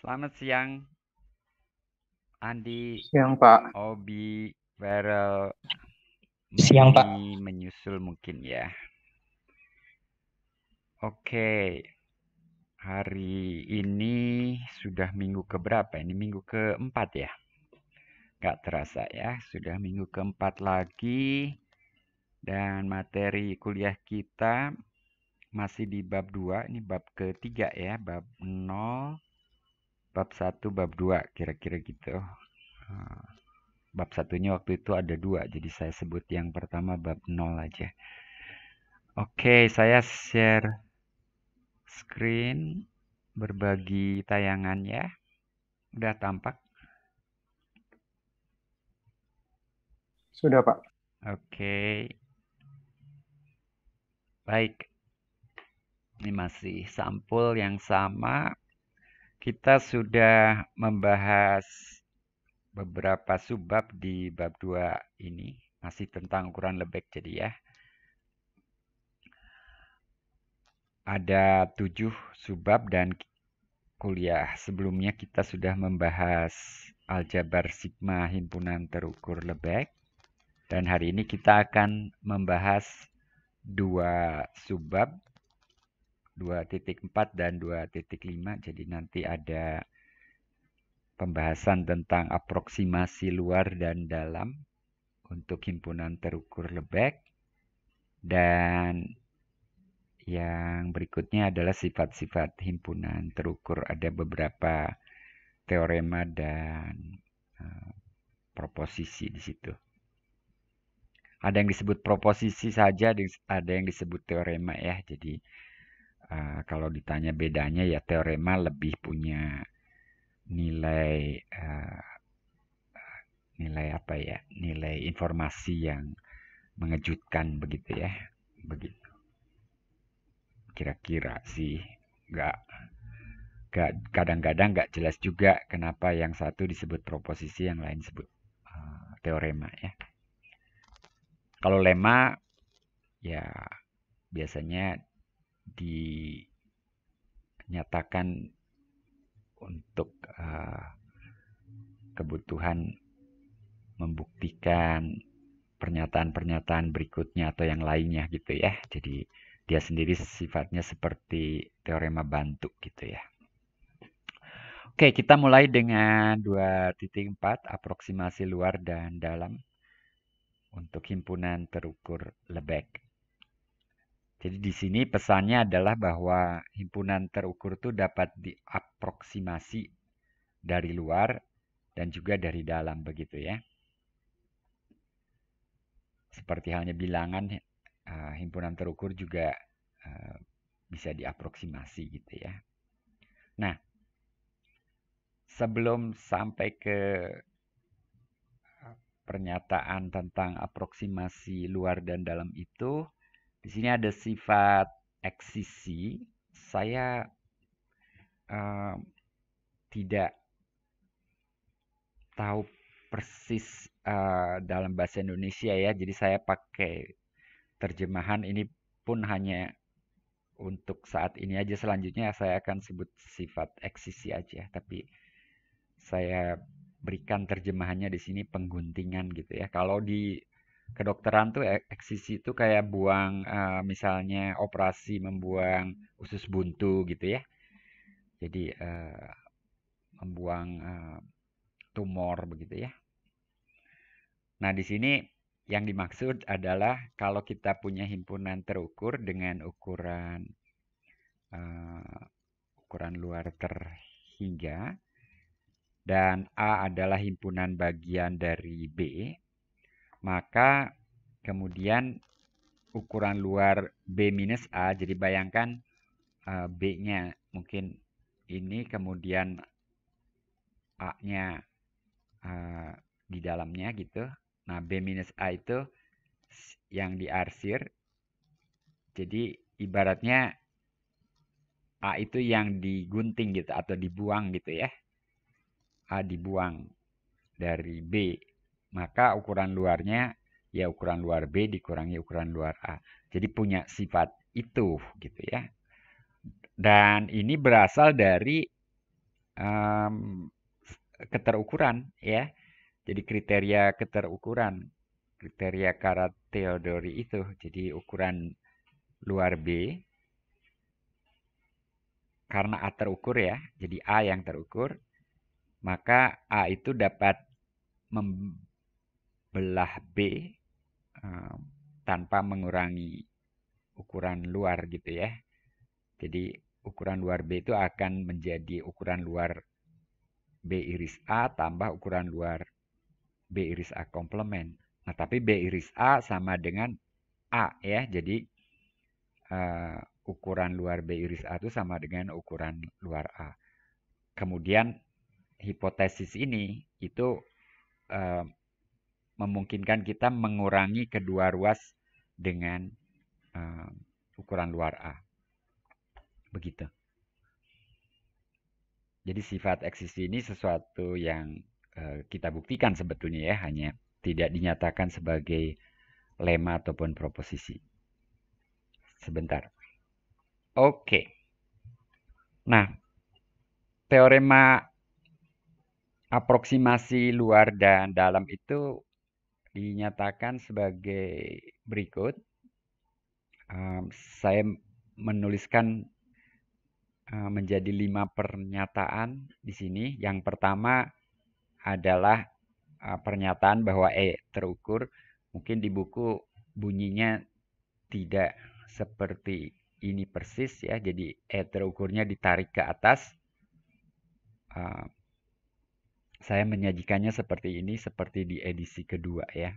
Selamat siang, Andi. Siang, Pak. Obi, Verel. Siang, Pak. Menyusul mungkin ya. Oke. Hari ini sudah minggu keberapa? Ini minggu keempat ya? Gak terasa ya, sudah minggu keempat lagi. Dan materi kuliah kita masih di bab 2, ini bab ketiga ya, bab 0 bab 1 bab 2 kira-kira gitu ah, bab satunya waktu itu ada dua jadi saya sebut yang pertama bab 0 aja oke saya share screen berbagi tayangan ya udah tampak sudah pak oke baik ini masih sampul yang sama kita sudah membahas beberapa subbab di bab 2 ini masih tentang ukuran lebek jadi ya ada tujuh subbab dan kuliah sebelumnya kita sudah membahas aljabar sigma himpunan terukur lebek dan hari ini kita akan membahas dua subbab 2.4 dan 2.5 jadi nanti ada pembahasan tentang aproksimasi luar dan dalam untuk himpunan terukur lebek dan yang berikutnya adalah sifat-sifat himpunan terukur ada beberapa teorema dan uh, proposisi di situ ada yang disebut proposisi saja ada yang disebut teorema ya jadi Eh, kalau ditanya bedanya ya teorema lebih punya nilai uh, nilai apa ya nilai informasi yang mengejutkan begitu ya begitu kira-kira sih nggak nggak kadang-kadang nggak jelas juga kenapa yang satu disebut proposisi yang lain disebut uh, teorema ya kalau lema ya biasanya dinyatakan untuk uh, kebutuhan membuktikan pernyataan-pernyataan berikutnya atau yang lainnya gitu ya. Jadi dia sendiri sifatnya seperti teorema bantu gitu ya. Oke, kita mulai dengan 2.4 aproksimasi luar dan dalam untuk himpunan terukur Lebesgue. Jadi di sini pesannya adalah bahwa himpunan terukur itu dapat diaproksimasi dari luar dan juga dari dalam begitu ya. Seperti halnya bilangan, eh, himpunan terukur juga eh, bisa diaproksimasi gitu ya. Nah, sebelum sampai ke eh, pernyataan tentang aproksimasi luar dan dalam itu, di sini ada sifat eksisi. Saya uh, tidak tahu persis uh, dalam bahasa Indonesia ya. Jadi saya pakai terjemahan ini pun hanya untuk saat ini aja. Selanjutnya saya akan sebut sifat eksisi aja. Tapi saya berikan terjemahannya di sini pengguntingan gitu ya. Kalau di kedokteran tuh e, eksisi itu kayak buang uh, misalnya operasi membuang usus buntu gitu ya. Jadi uh, membuang uh, tumor begitu ya. Nah, di sini yang dimaksud adalah kalau kita punya himpunan terukur dengan ukuran uh, ukuran luar terhingga dan A adalah himpunan bagian dari B, maka kemudian ukuran luar B minus A, jadi bayangkan uh, B-nya mungkin ini kemudian A-nya uh, di dalamnya gitu. Nah, B minus A itu yang diarsir. Jadi ibaratnya A itu yang digunting gitu atau dibuang gitu ya. A dibuang dari B maka ukuran luarnya ya ukuran luar B dikurangi ukuran luar A. Jadi punya sifat itu gitu ya. Dan ini berasal dari um, keterukuran ya. Jadi kriteria keterukuran, kriteria karat teodori itu. Jadi ukuran luar B karena A terukur ya, jadi A yang terukur, maka A itu dapat belah B uh, tanpa mengurangi ukuran luar gitu ya. Jadi ukuran luar B itu akan menjadi ukuran luar B iris A tambah ukuran luar B iris A komplement. Nah, tapi B iris A sama dengan A ya. Jadi uh, ukuran luar B iris A itu sama dengan ukuran luar A. Kemudian hipotesis ini itu uh, memungkinkan kita mengurangi kedua ruas dengan uh, ukuran luar A. Begitu. Jadi sifat eksis ini sesuatu yang uh, kita buktikan sebetulnya ya, hanya tidak dinyatakan sebagai lema ataupun proposisi. Sebentar. Oke. Nah, teorema aproksimasi luar dan dalam itu dinyatakan sebagai berikut. Um, saya menuliskan um, menjadi lima pernyataan di sini. Yang pertama adalah uh, pernyataan bahwa E terukur. Mungkin di buku bunyinya tidak seperti ini persis ya. Jadi E terukurnya ditarik ke atas. Uh, saya menyajikannya seperti ini, seperti di edisi kedua ya.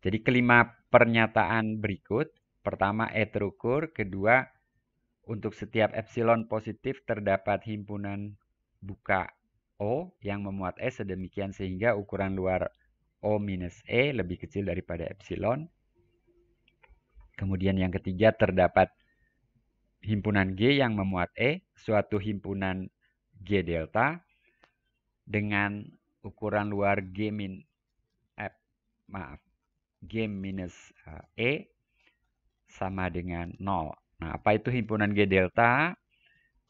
Jadi kelima pernyataan berikut, pertama E terukur, kedua untuk setiap epsilon positif terdapat himpunan buka O yang memuat E sedemikian sehingga ukuran luar O minus E lebih kecil daripada epsilon. Kemudian yang ketiga terdapat himpunan G yang memuat E, suatu himpunan G delta dengan ukuran luar G min F, eh, maaf, G minus eh, E sama dengan 0. Nah, apa itu himpunan G delta?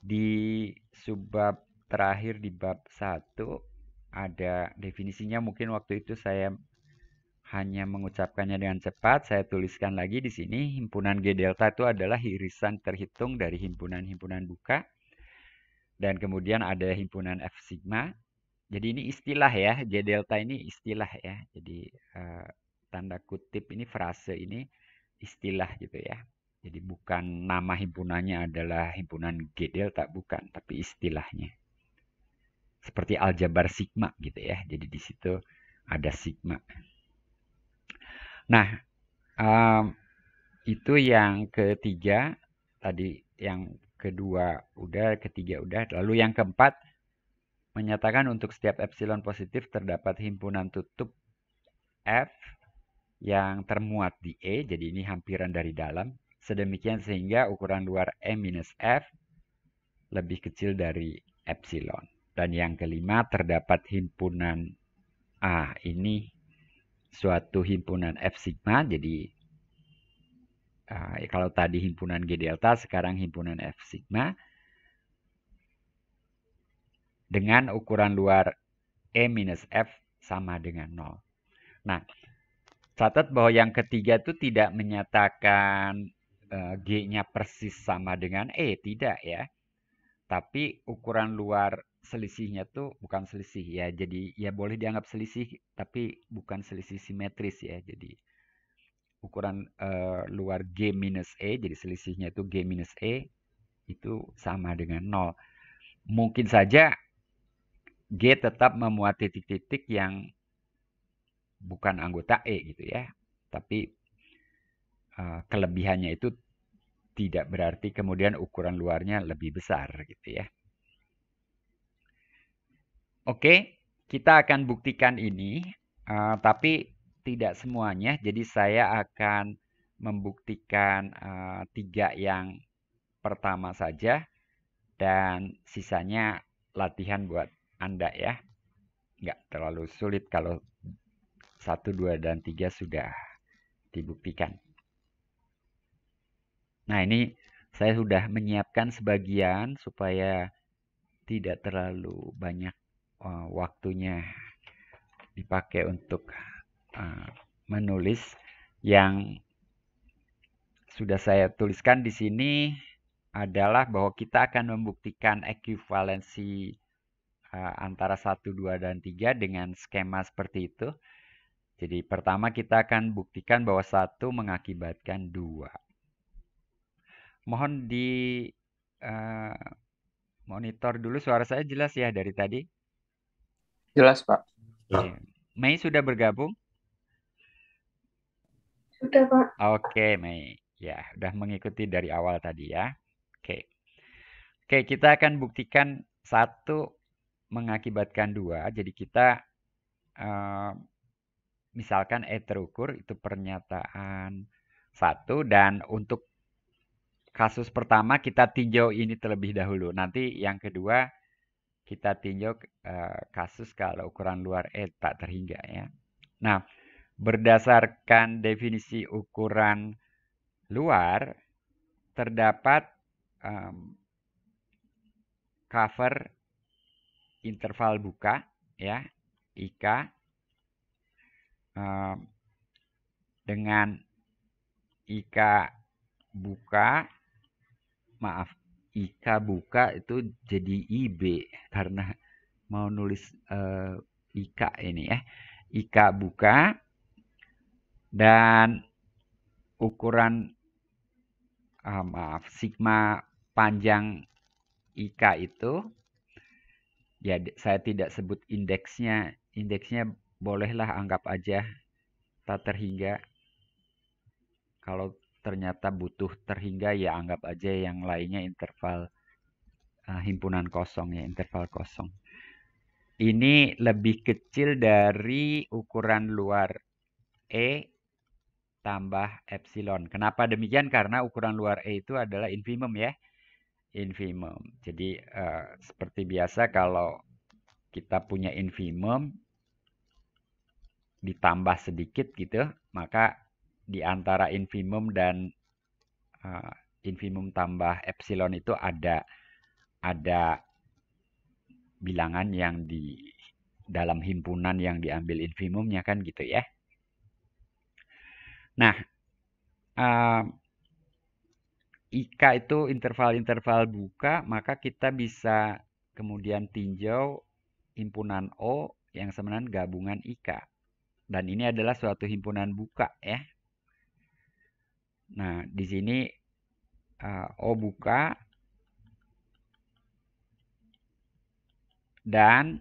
Di subbab terakhir di bab 1 ada definisinya mungkin waktu itu saya hanya mengucapkannya dengan cepat, saya tuliskan lagi di sini himpunan G delta itu adalah irisan terhitung dari himpunan-himpunan buka dan kemudian ada himpunan F sigma jadi ini istilah ya, J delta ini istilah ya. Jadi uh, tanda kutip ini frase ini istilah gitu ya. Jadi bukan nama himpunannya adalah himpunan G delta bukan, tapi istilahnya. Seperti aljabar sigma gitu ya. Jadi di situ ada sigma. Nah, um, itu yang ketiga tadi yang kedua udah, ketiga udah, lalu yang keempat menyatakan untuk setiap epsilon positif terdapat himpunan tutup F yang termuat di E, jadi ini hampiran dari dalam. Sedemikian sehingga ukuran luar E-F lebih kecil dari epsilon. Dan yang kelima terdapat himpunan A. Ini suatu himpunan F sigma, jadi uh, kalau tadi himpunan G delta, sekarang himpunan F sigma dengan ukuran luar E minus F sama dengan 0. Nah, catat bahwa yang ketiga itu tidak menyatakan eh, G-nya persis sama dengan E, tidak ya. Tapi ukuran luar selisihnya itu bukan selisih ya. Jadi ya boleh dianggap selisih tapi bukan selisih simetris ya. Jadi ukuran uh, luar G minus E, jadi selisihnya itu G minus E itu sama dengan 0. Mungkin saja G tetap memuat titik-titik yang bukan anggota E gitu ya. Tapi eh, kelebihannya itu tidak berarti kemudian ukuran luarnya lebih besar gitu ya. Oke, kita akan buktikan ini, eh, tapi tidak semuanya. Jadi saya akan membuktikan eh, tiga yang pertama saja dan sisanya latihan buat anda ya. Nggak terlalu sulit kalau 1, 2, dan 3 sudah dibuktikan. Nah ini saya sudah menyiapkan sebagian supaya tidak terlalu banyak eh, waktunya dipakai untuk eh, menulis yang sudah saya tuliskan di sini adalah bahwa kita akan membuktikan ekuivalensi Eh, antara 1, 2, dan 3 dengan skema seperti itu. Jadi pertama kita akan buktikan bahwa 1 mengakibatkan 2. Mohon di uh, monitor dulu suara saya jelas ya dari tadi? Jelas Pak. Okay. Iya. Mei sudah bergabung? Sudah Pak. Oke Mei. Ya, sudah mengikuti dari awal tadi ya. Oke. Oke, kita akan buktikan satu mengakibatkan dua. Jadi kita eh, misalkan E terukur itu pernyataan satu dan untuk kasus pertama kita tinjau ini terlebih dahulu. Nanti yang kedua kita tinjau eh, kasus kalau ukuran luar E tak terhingga ya. Nah, berdasarkan definisi ukuran luar terdapat um, cover interval buka ya IK eh, dengan IK buka maaf IK buka itu jadi IB karena mau nulis uh, eh, IK ini ya IK buka dan ukuran uh, maaf sigma panjang IK itu ya saya tidak sebut indeksnya indeksnya bolehlah anggap aja tak terhingga kalau ternyata butuh terhingga ya anggap aja yang lainnya interval uh, himpunan kosong ya interval kosong ini lebih kecil dari ukuran luar E tambah epsilon. Kenapa demikian? Karena ukuran luar E itu adalah infimum ya infimum. Jadi uh, seperti biasa kalau kita punya infimum ditambah sedikit gitu, maka di antara infimum dan uh, infimum tambah epsilon itu ada ada bilangan yang di dalam himpunan yang diambil infimumnya kan gitu ya. Nah, uh, IK itu interval-interval buka, maka kita bisa kemudian tinjau himpunan O yang sebenarnya gabungan IK. Dan ini adalah suatu himpunan buka ya. Nah, di sini uh, O buka dan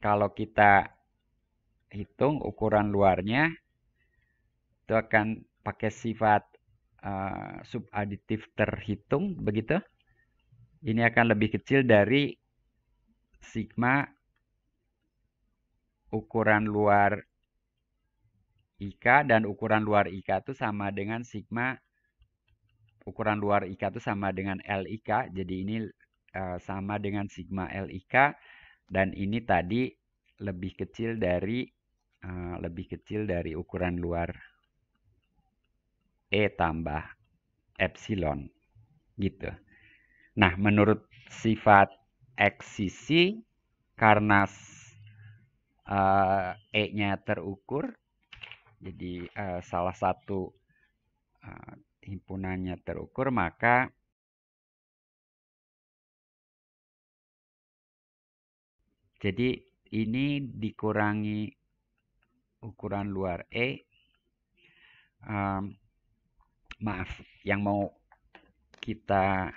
kalau kita hitung ukuran luarnya itu akan pakai sifat Eh, subaditif terhitung begitu ini akan lebih kecil dari sigma ukuran luar IK dan ukuran luar IK itu sama dengan sigma ukuran luar IK itu sama dengan LIK jadi ini eh, sama dengan sigma LIK dan ini tadi lebih kecil dari eh, lebih kecil dari ukuran luar E tambah epsilon. Gitu. Nah, menurut sifat XCC, karena uh, E-nya terukur, jadi uh, salah satu uh, himpunannya terukur, maka Jadi ini dikurangi ukuran luar E um, maaf yang mau kita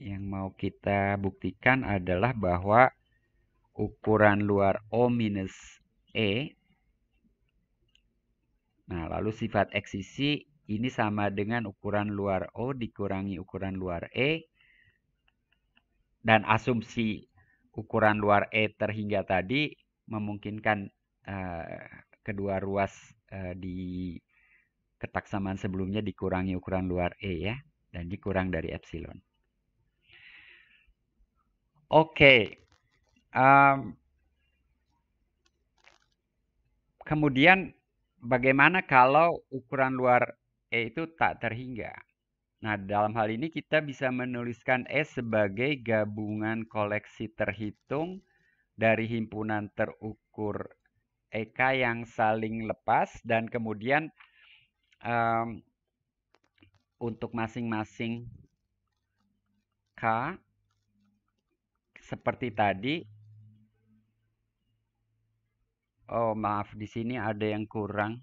yang mau kita buktikan adalah bahwa ukuran luar O minus E Nah, lalu sifat eksisi ini sama dengan ukuran luar O dikurangi ukuran luar E. Dan asumsi ukuran luar E terhingga tadi memungkinkan Eh, kedua ruas uh, di ketaksamaan sebelumnya dikurangi ukuran luar E ya. Dan dikurang dari epsilon. Oke. Okay. Um, kemudian bagaimana kalau ukuran luar E itu tak terhingga? Nah, dalam hal ini kita bisa menuliskan E sebagai gabungan koleksi terhitung dari himpunan terukur eka yang saling lepas dan kemudian um, untuk masing-masing k seperti tadi Oh maaf di sini ada yang kurang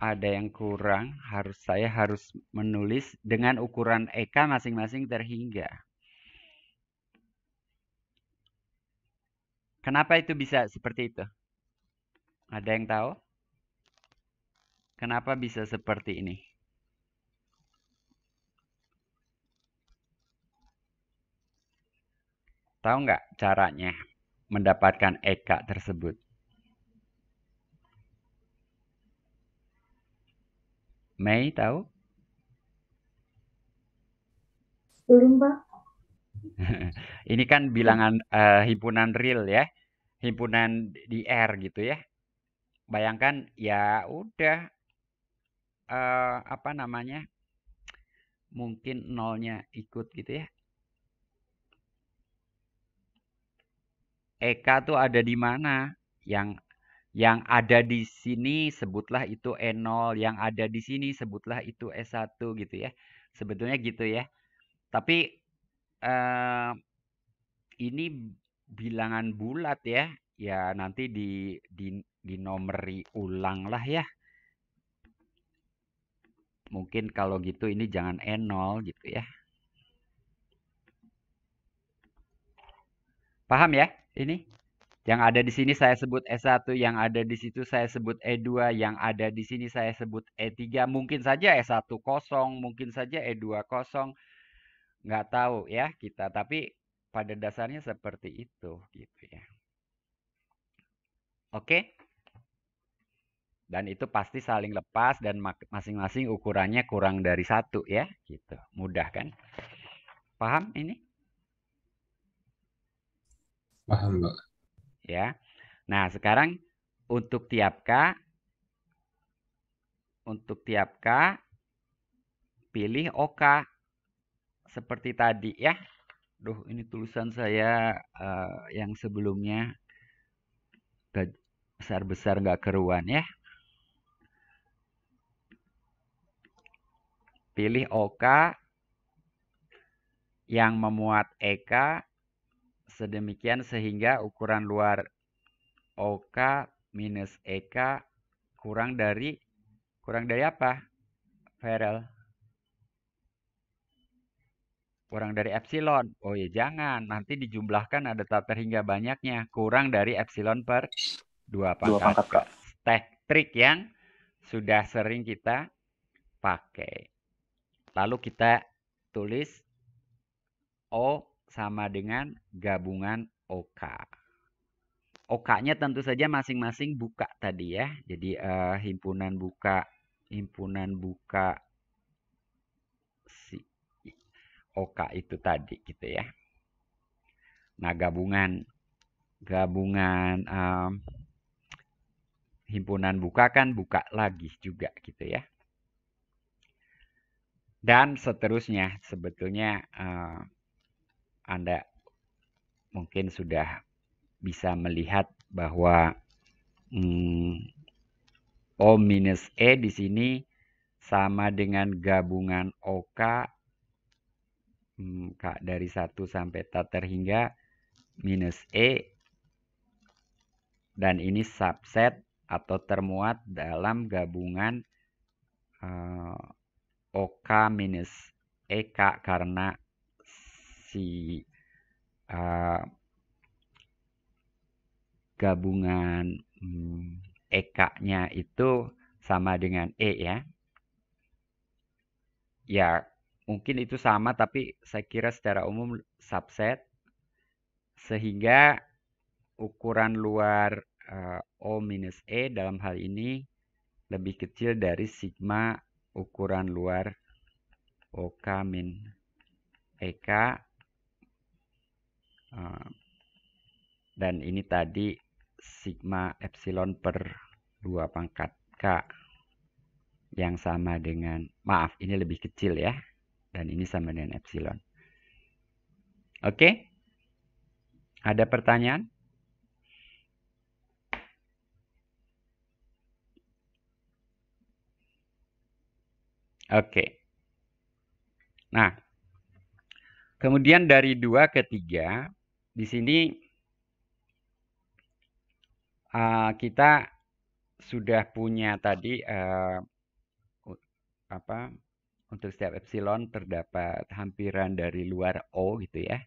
ada yang kurang harus saya harus menulis dengan ukuran eka masing-masing terhingga Kenapa itu bisa seperti itu? Ada yang tahu? Kenapa bisa seperti ini? Tahu nggak caranya mendapatkan eka tersebut? Mei tahu? Belum, Pak. Ini kan bilangan uh, himpunan real ya, himpunan di R gitu ya. Bayangkan ya udah uh, apa namanya? Mungkin nolnya ikut gitu ya. Eka tuh ada di mana? Yang yang ada di sini sebutlah itu E0, yang ada di sini sebutlah itu e S1 gitu ya. Sebetulnya gitu ya. Tapi uh, ini bilangan bulat ya. Ya nanti di di nomeri ulang lah ya. Mungkin kalau gitu ini jangan E0 gitu ya. Paham ya ini? Yang ada di sini saya sebut S1, yang ada di situ saya sebut E2, yang ada di sini saya sebut E3. Mungkin saja S1 kosong, mungkin saja E2 kosong nggak tahu ya kita tapi pada dasarnya seperti itu gitu ya oke dan itu pasti saling lepas dan masing-masing ukurannya kurang dari satu ya gitu mudah kan paham ini paham mbak ya nah sekarang untuk tiap k untuk tiap k pilih OK seperti tadi ya. Duh, ini tulisan saya uh, yang sebelumnya besar-besar nggak keruan ya. Pilih OK yang memuat ek, sedemikian sehingga ukuran luar OK minus EK kurang dari kurang dari apa? Viral kurang dari epsilon. Oh ya jangan, nanti dijumlahkan ada tak terhingga banyaknya, kurang dari epsilon per 2 pangkat, 2 pangkat Teh, trik yang sudah sering kita pakai. Lalu kita tulis O sama dengan gabungan OK. OK-nya tentu saja masing-masing buka tadi ya. Jadi uh, himpunan buka himpunan buka si OK itu tadi gitu ya. Nah gabungan gabungan um, himpunan buka kan buka lagi juga gitu ya. Dan seterusnya sebetulnya uh, Anda mungkin sudah bisa melihat bahwa hmm, O minus E di sini sama dengan gabungan OK Hmm, K dari 1 sampai tak terhingga minus E. Dan ini subset atau termuat dalam gabungan uh, OK minus EK karena si uh, gabungan um, hmm, EK-nya itu sama dengan E ya. Ya, mungkin itu sama tapi saya kira secara umum subset sehingga ukuran luar uh, O minus E dalam hal ini lebih kecil dari sigma ukuran luar OK min EK uh, eh, dan ini tadi sigma epsilon per 2 pangkat K yang sama dengan maaf ini lebih kecil ya dan ini sama dengan epsilon. Oke? Ada pertanyaan? Oke. Nah, kemudian dari dua ke 3, di sini uh, kita sudah punya tadi uh, apa untuk setiap epsilon terdapat hampiran dari luar O gitu ya.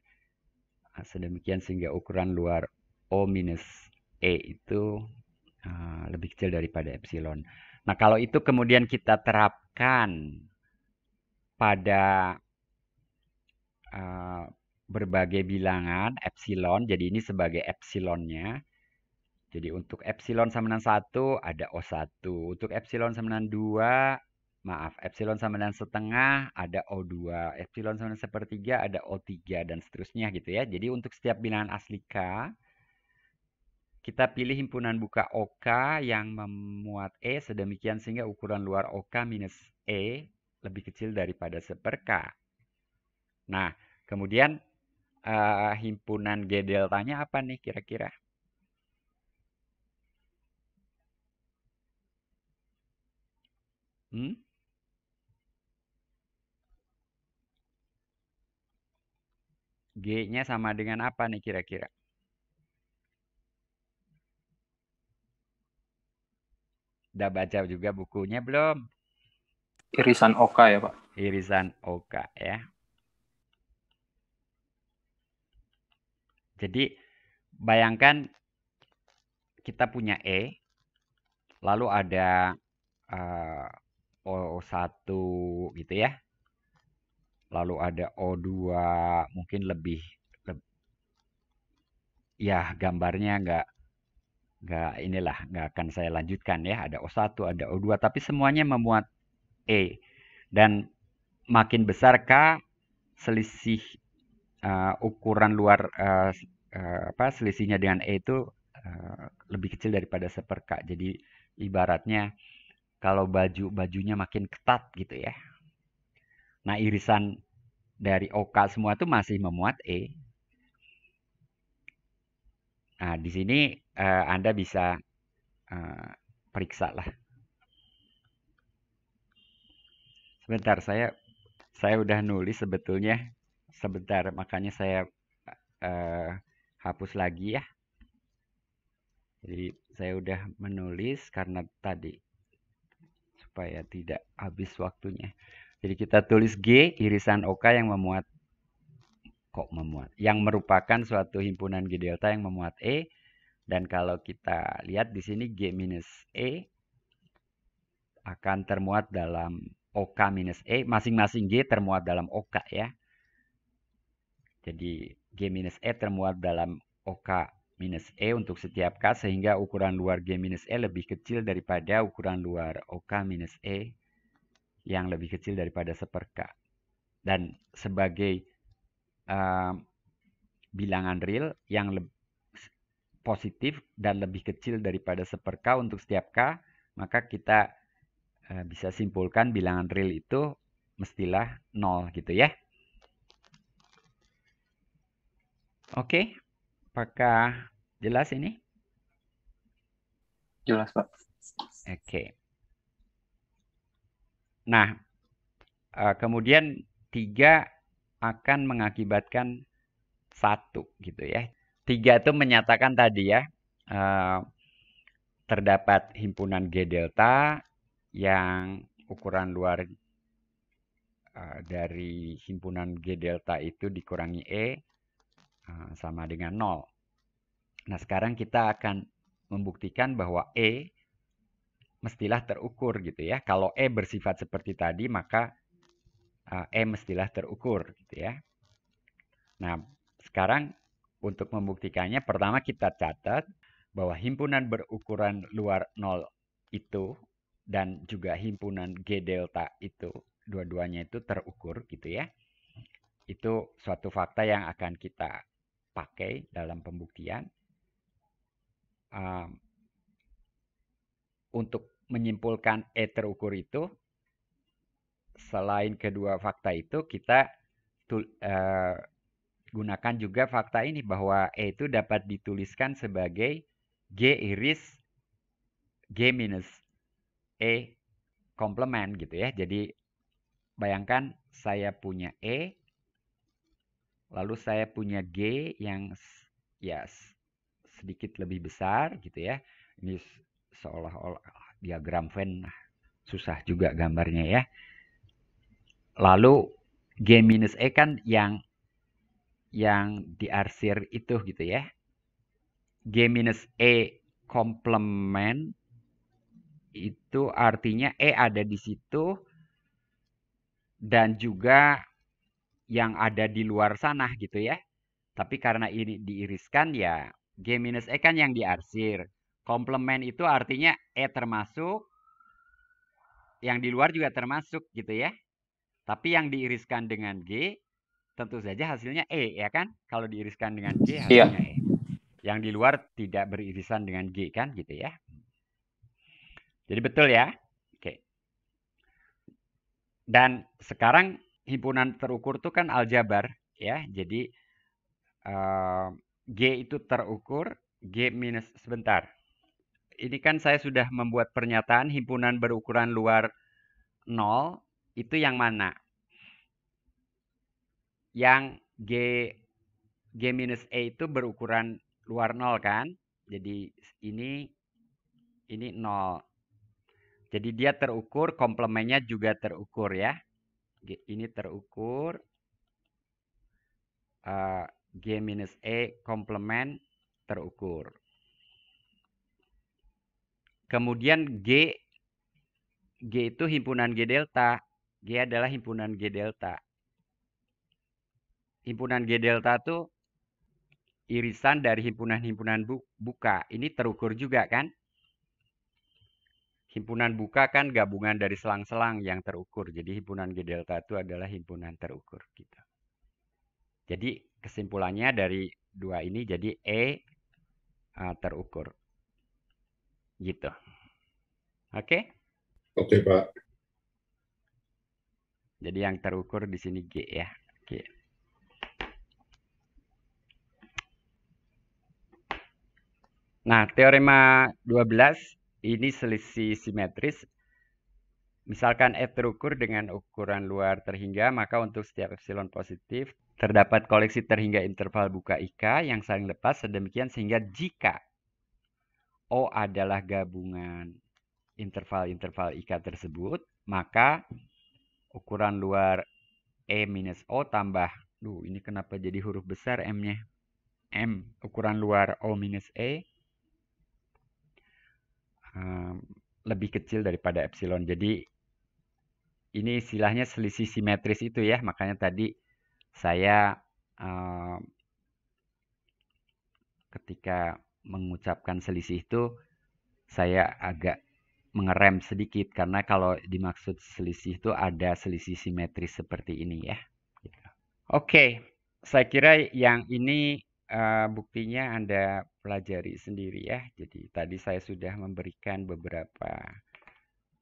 Nah, sedemikian sehingga ukuran luar O minus E itu uh, lebih kecil daripada epsilon. Nah kalau itu kemudian kita terapkan pada uh, berbagai bilangan epsilon. Jadi ini sebagai epsilonnya. Jadi untuk epsilon sama dengan 1 ada O1. Untuk epsilon sama dengan 2 maaf, epsilon sama dengan setengah ada O2, epsilon sama dengan sepertiga ada O3, dan seterusnya gitu ya. Jadi untuk setiap bilangan asli K, kita pilih himpunan buka OK yang memuat E sedemikian sehingga ukuran luar OK minus E lebih kecil daripada seper K. Nah, kemudian uh, himpunan G deltanya apa nih kira-kira? Hmm? G-nya sama dengan apa nih kira-kira? Udah baca juga bukunya belum? Irisan Oka ya Pak? Irisan Oka ya. Jadi bayangkan kita punya E, lalu ada uh, eh, O1 gitu ya lalu ada O2 mungkin lebih, ya gambarnya nggak nggak inilah nggak akan saya lanjutkan ya ada O1 ada O2 tapi semuanya memuat E dan makin besar K selisih uh, ukuran luar uh, uh, apa selisihnya dengan E itu uh, lebih kecil daripada seper jadi ibaratnya kalau baju bajunya makin ketat gitu ya Nah, irisan dari OK semua itu masih memuat E. Nah, di sini uh, Anda bisa uh, eh, periksa lah. Sebentar, saya saya udah nulis sebetulnya. Sebentar, makanya saya uh, hapus lagi ya. Jadi saya udah menulis karena tadi supaya tidak habis waktunya. Jadi kita tulis G irisan OK yang memuat kok memuat yang merupakan suatu himpunan G delta yang memuat E dan kalau kita lihat di sini G minus E akan termuat dalam OK minus E masing-masing G termuat dalam OK ya. Jadi G minus E termuat dalam OK minus E untuk setiap K sehingga ukuran luar G minus E lebih kecil daripada ukuran luar OK minus E yang lebih kecil daripada seperka. Dan sebagai uh, bilangan real yang positif dan lebih kecil daripada seperka untuk setiap k, maka kita uh, bisa simpulkan bilangan real itu mestilah nol gitu ya. Oke, apakah jelas ini? Jelas, Pak. Oke. Okay. Nah, eh, kemudian tiga akan mengakibatkan satu gitu ya. Tiga itu menyatakan tadi ya eh, terdapat himpunan G delta yang ukuran luar eh, dari himpunan G delta itu dikurangi E sama dengan nol. Nah, sekarang kita akan membuktikan bahwa E mestilah terukur gitu ya. Kalau E bersifat seperti tadi maka eh, E mestilah terukur gitu ya. Nah, sekarang untuk membuktikannya pertama kita catat bahwa himpunan berukuran luar 0 itu dan juga himpunan G delta itu dua-duanya itu terukur gitu ya. Itu suatu fakta yang akan kita pakai dalam pembuktian. Um, untuk menyimpulkan E terukur itu, selain kedua fakta itu, kita tul, uh, gunakan juga fakta ini bahwa E itu dapat dituliskan sebagai G iris G minus E komplement gitu ya. Jadi bayangkan saya punya E, lalu saya punya G yang yes, ya sedikit lebih besar gitu ya. Ini seolah-olah ah, diagram Venn ah, susah juga gambarnya ya. Lalu G minus E kan yang yang diarsir itu gitu ya. G minus E komplement itu artinya E ada di situ dan juga yang ada di luar sana gitu ya. Tapi karena ini diiriskan ya G minus E kan yang diarsir. Komplement itu artinya E termasuk, yang di luar juga termasuk gitu ya. Tapi yang diiriskan dengan G, tentu saja hasilnya E ya kan? Kalau diiriskan dengan G iya. hasilnya iya. E. Yang di luar tidak beririsan dengan G kan gitu ya. Jadi betul ya. Oke. Dan sekarang himpunan terukur itu kan aljabar ya. Jadi uh, G itu terukur G minus sebentar ini kan saya sudah membuat pernyataan himpunan berukuran luar nol itu yang mana? Yang G G minus E itu berukuran luar nol kan? Jadi ini ini nol. Jadi dia terukur, komplemennya juga terukur ya. ini terukur. Uh, G minus E komplement terukur. Kemudian G G itu himpunan G delta. G adalah himpunan G delta. Himpunan G delta itu irisan dari himpunan-himpunan buka. Ini terukur juga kan? Himpunan buka kan gabungan dari selang-selang yang terukur. Jadi himpunan G delta itu adalah himpunan terukur kita. Gitu. Jadi kesimpulannya dari dua ini jadi E ah, terukur. Gitu. Oke? Okay? Oke, okay, Pak. Jadi yang terukur di sini G ya. Okay. Nah, teorema 12 ini selisih simetris. Misalkan F terukur dengan ukuran luar terhingga, maka untuk setiap epsilon positif terdapat koleksi terhingga interval buka IK yang saling lepas sedemikian sehingga jika O oh, adalah gabungan interval-interval IK tersebut, maka ukuran luar E minus O tambah, duh ini kenapa jadi huruf besar M-nya? M, ukuran luar O minus E um, lebih kecil daripada epsilon. Jadi ini istilahnya selisih simetris itu ya, makanya tadi saya um, ketika mengucapkan selisih itu saya agak mengerem sedikit karena kalau dimaksud selisih itu ada selisih simetris seperti ini ya. Gitu. Oke, okay. saya kira yang ini uh, buktinya Anda pelajari sendiri ya. Jadi tadi saya sudah memberikan beberapa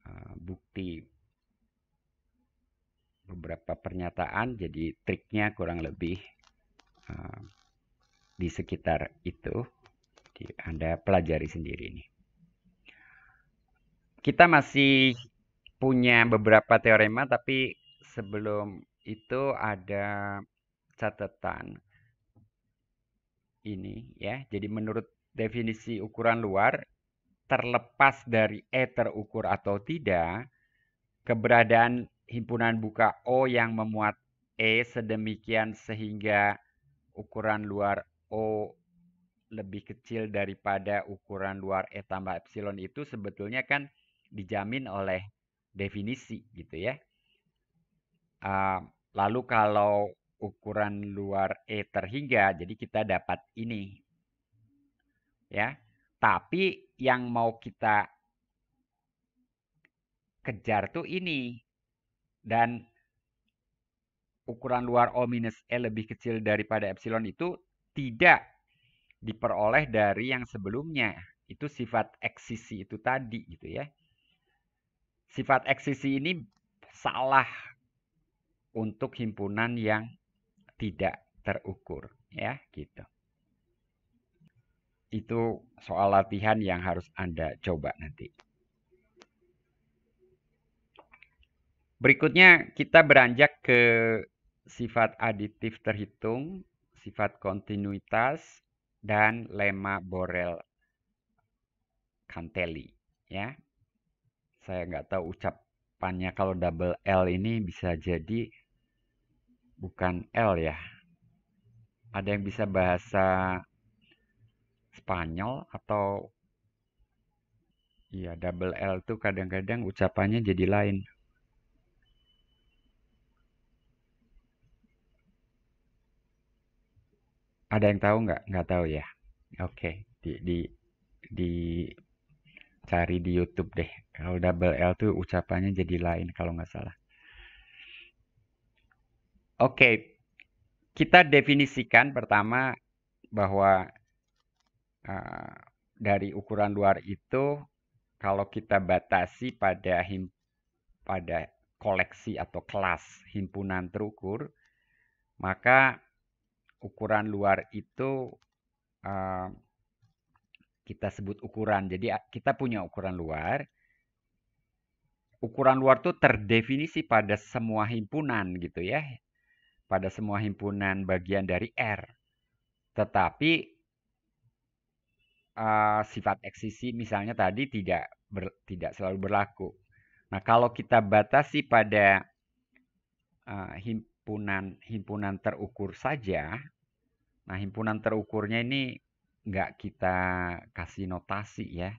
uh, bukti beberapa pernyataan jadi triknya kurang lebih uh, di sekitar itu. Anda pelajari sendiri nih. Kita masih punya beberapa teorema tapi sebelum itu ada catatan ini ya. Jadi menurut definisi ukuran luar terlepas dari E terukur atau tidak, keberadaan himpunan buka O yang memuat E sedemikian sehingga ukuran luar O lebih kecil daripada ukuran luar E tambah epsilon itu sebetulnya kan dijamin oleh definisi gitu ya. Ah, lalu kalau ukuran luar E terhingga jadi kita dapat ini. Ya. Tapi yang mau kita kejar tuh ini. Dan ukuran luar O minus E lebih kecil daripada epsilon itu tidak diperoleh dari yang sebelumnya. Itu sifat eksisi itu tadi gitu ya. Sifat eksisi ini salah untuk himpunan yang tidak terukur ya gitu. Itu soal latihan yang harus Anda coba nanti. Berikutnya kita beranjak ke sifat aditif terhitung, sifat kontinuitas, dan lema borel cantelli ya saya nggak tahu ucapannya kalau double L ini bisa jadi bukan L ya ada yang bisa bahasa Spanyol atau Iya, double L tuh kadang-kadang ucapannya jadi lain. ada yang tahu nggak nggak tahu ya oke okay. di di di cari di YouTube deh kalau double L tuh ucapannya jadi lain kalau nggak salah oke kita definisikan pertama bahwa uh, dari ukuran luar itu kalau kita batasi pada him, pada koleksi atau kelas himpunan terukur maka ukuran luar itu uh, kita sebut ukuran. Jadi kita punya ukuran luar. Ukuran luar itu terdefinisi pada semua himpunan gitu ya. Pada semua himpunan bagian dari R. Tetapi uh, sifat eksisi misalnya tadi tidak ber, tidak selalu berlaku. Nah, kalau kita batasi pada uh, himpunan himpunan terukur saja, Nah, himpunan terukurnya ini nggak kita kasih notasi ya.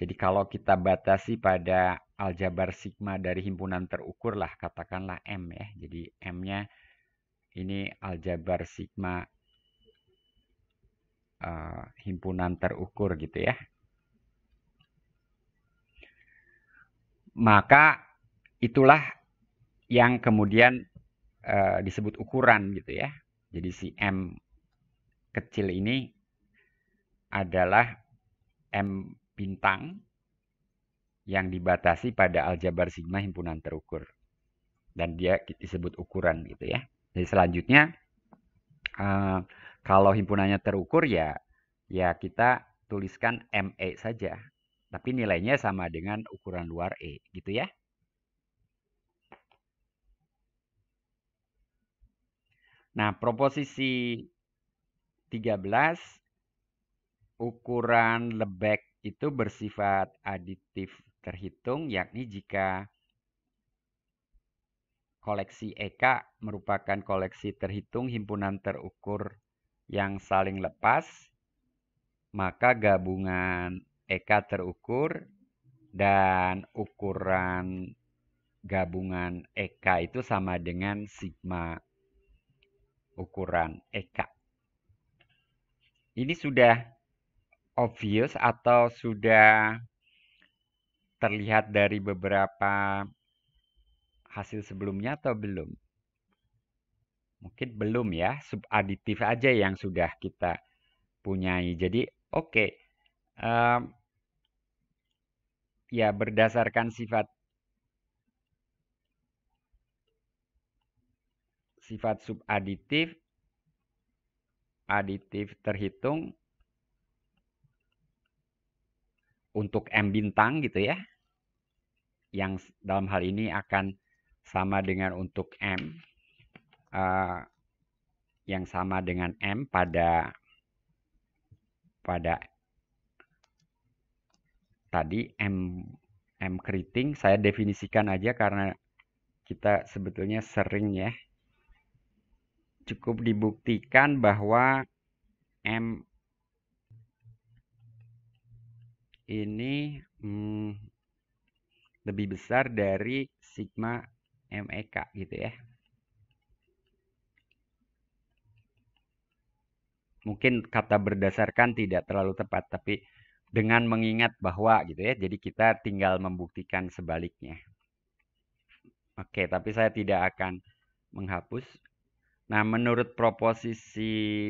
Jadi kalau kita batasi pada aljabar sigma dari himpunan terukur lah, katakanlah M ya. Jadi M-nya ini aljabar sigma uh, himpunan terukur gitu ya. Maka itulah yang kemudian uh, disebut ukuran gitu ya. Jadi si M kecil ini adalah M bintang yang dibatasi pada aljabar sigma himpunan terukur. Dan dia disebut ukuran gitu ya. Jadi selanjutnya eh, kalau himpunannya terukur ya ya kita tuliskan ME saja. Tapi nilainya sama dengan ukuran luar E gitu ya. Nah, proposisi 13 ukuran lebek itu bersifat aditif terhitung yakni jika koleksi EK merupakan koleksi terhitung himpunan terukur yang saling lepas maka gabungan EK terukur dan ukuran gabungan EK itu sama dengan sigma ukuran EK. Ini sudah obvious atau sudah terlihat dari beberapa hasil sebelumnya atau belum? Mungkin belum ya, subaditif aja yang sudah kita punyai. Jadi oke, okay. um, ya berdasarkan sifat sifat subaditif aditif terhitung untuk M bintang gitu ya. Yang dalam hal ini akan sama dengan untuk M. Uh, yang sama dengan M pada pada tadi M M keriting saya definisikan aja karena kita sebetulnya sering ya cukup dibuktikan bahwa M ini hmm, lebih besar dari sigma MEK gitu ya. Mungkin kata berdasarkan tidak terlalu tepat tapi dengan mengingat bahwa gitu ya. Jadi kita tinggal membuktikan sebaliknya. Oke, tapi saya tidak akan menghapus Nah, menurut proposisi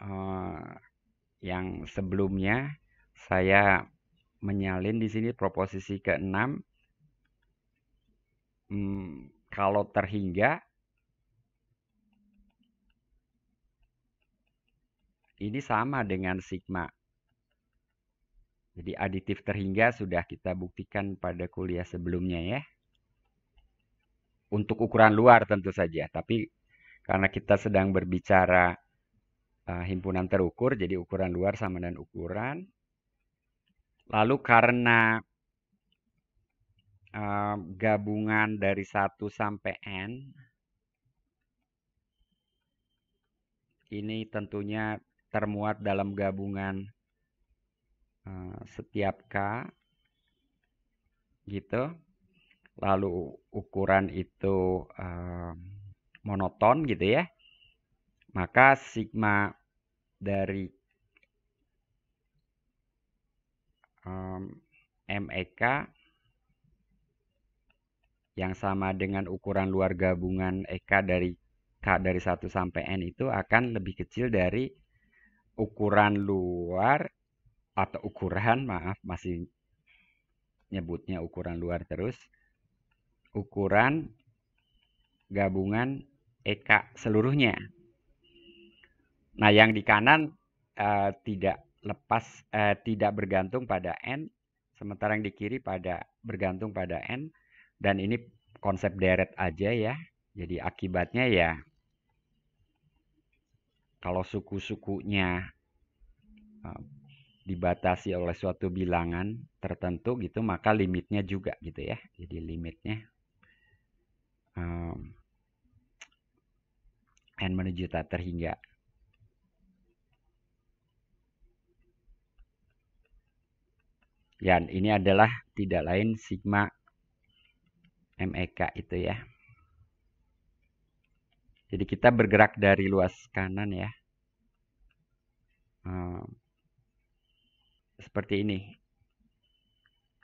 uh, yang sebelumnya, saya menyalin di sini proposisi ke-6. Hmm, kalau terhingga, ini sama dengan sigma. Jadi aditif terhingga sudah kita buktikan pada kuliah sebelumnya ya. Untuk ukuran luar tentu saja, tapi karena kita sedang berbicara uh, himpunan terukur, jadi ukuran luar sama dengan ukuran. Lalu karena uh, gabungan dari 1 sampai N, ini tentunya termuat dalam gabungan uh, setiap K, gitu. Lalu ukuran itu... Uh, monoton gitu ya, maka sigma dari um, MEK yang sama dengan ukuran luar gabungan EK dari K dari 1 sampai N itu akan lebih kecil dari ukuran luar atau ukuran maaf masih nyebutnya ukuran luar terus ukuran gabungan EK seluruhnya. Nah, yang di kanan uh, tidak lepas, uh, tidak bergantung pada N, sementara yang di kiri pada bergantung pada N. Dan ini konsep deret aja ya. Jadi akibatnya ya, kalau suku-sukunya uh, dibatasi oleh suatu bilangan tertentu gitu, maka limitnya juga gitu ya. Jadi limitnya. Um, n menuju tak terhingga. Dan ini adalah tidak lain sigma MEK itu ya. Jadi kita bergerak dari luas kanan ya. Ehm, seperti ini.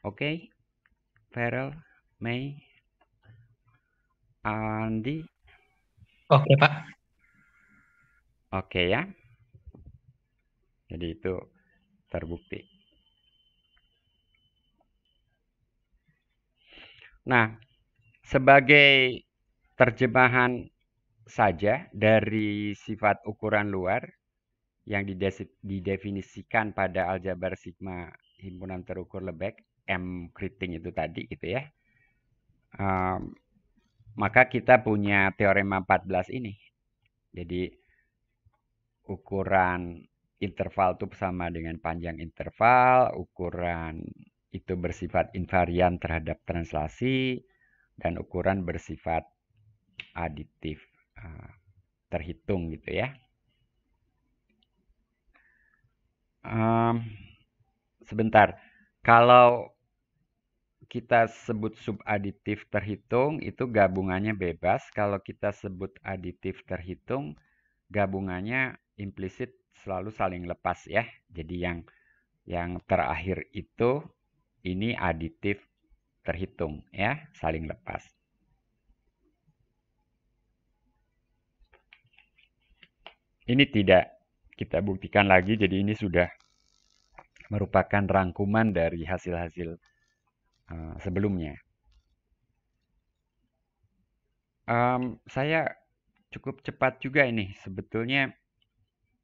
Oke. Okay. Farel, May, Andi. Oke okay, Pak. Oke ya. Jadi itu terbukti. Nah, sebagai terjemahan saja dari sifat ukuran luar yang didefinisikan pada aljabar sigma himpunan terukur Lebesgue M kriting itu tadi gitu ya. Um, maka kita punya teorema 14 ini. Jadi ukuran interval itu sama dengan panjang interval, ukuran itu bersifat invarian terhadap translasi, dan ukuran bersifat aditif ah, terhitung gitu ya. Um, sebentar, kalau kita sebut subaditif terhitung itu gabungannya bebas. Kalau kita sebut aditif terhitung, gabungannya implisit selalu saling lepas ya. Jadi yang yang terakhir itu ini aditif terhitung ya, saling lepas. Ini tidak kita buktikan lagi jadi ini sudah merupakan rangkuman dari hasil-hasil uh, sebelumnya. Um, saya cukup cepat juga ini sebetulnya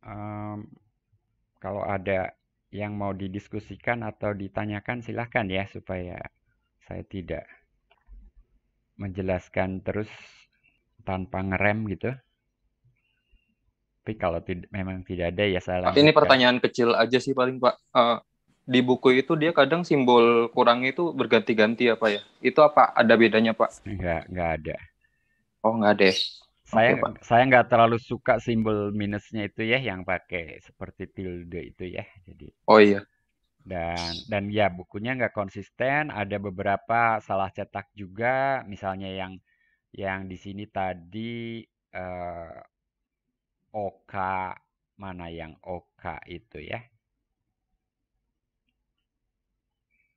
um, kalau ada yang mau didiskusikan atau ditanyakan silahkan ya supaya saya tidak menjelaskan terus tanpa ngerem gitu. Tapi kalau tid memang tidak ada ya saya Langsung Ini pertanyaan kecil aja sih paling Pak. Uh, di buku itu dia kadang simbol kurang itu berganti-ganti apa ya, ya? Itu apa ada bedanya Pak? Enggak, enggak ada. Oh enggak ada. Ya? saya okay, saya nggak terlalu suka simbol minusnya itu ya yang pakai seperti tilde itu ya jadi oh iya dan dan ya bukunya nggak konsisten ada beberapa salah cetak juga misalnya yang yang di sini tadi eh, oka mana yang OK itu ya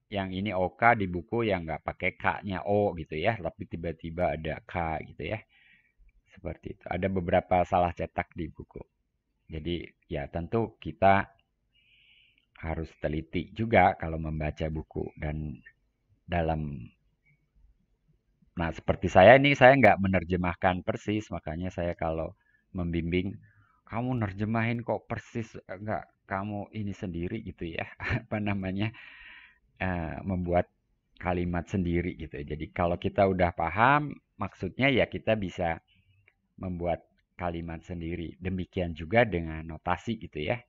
yang ini OK di buku yang nggak pakai k-nya o gitu ya tapi tiba-tiba ada k gitu ya seperti itu. Ada beberapa salah cetak di buku. Jadi ya tentu kita harus teliti juga kalau membaca buku dan dalam Nah, seperti saya ini saya nggak menerjemahkan persis, makanya saya kalau membimbing kamu nerjemahin kok persis nggak kamu ini sendiri gitu ya apa namanya uh, membuat kalimat sendiri gitu. Jadi kalau kita udah paham maksudnya ya kita bisa membuat kalimat sendiri. Demikian juga dengan notasi gitu ya.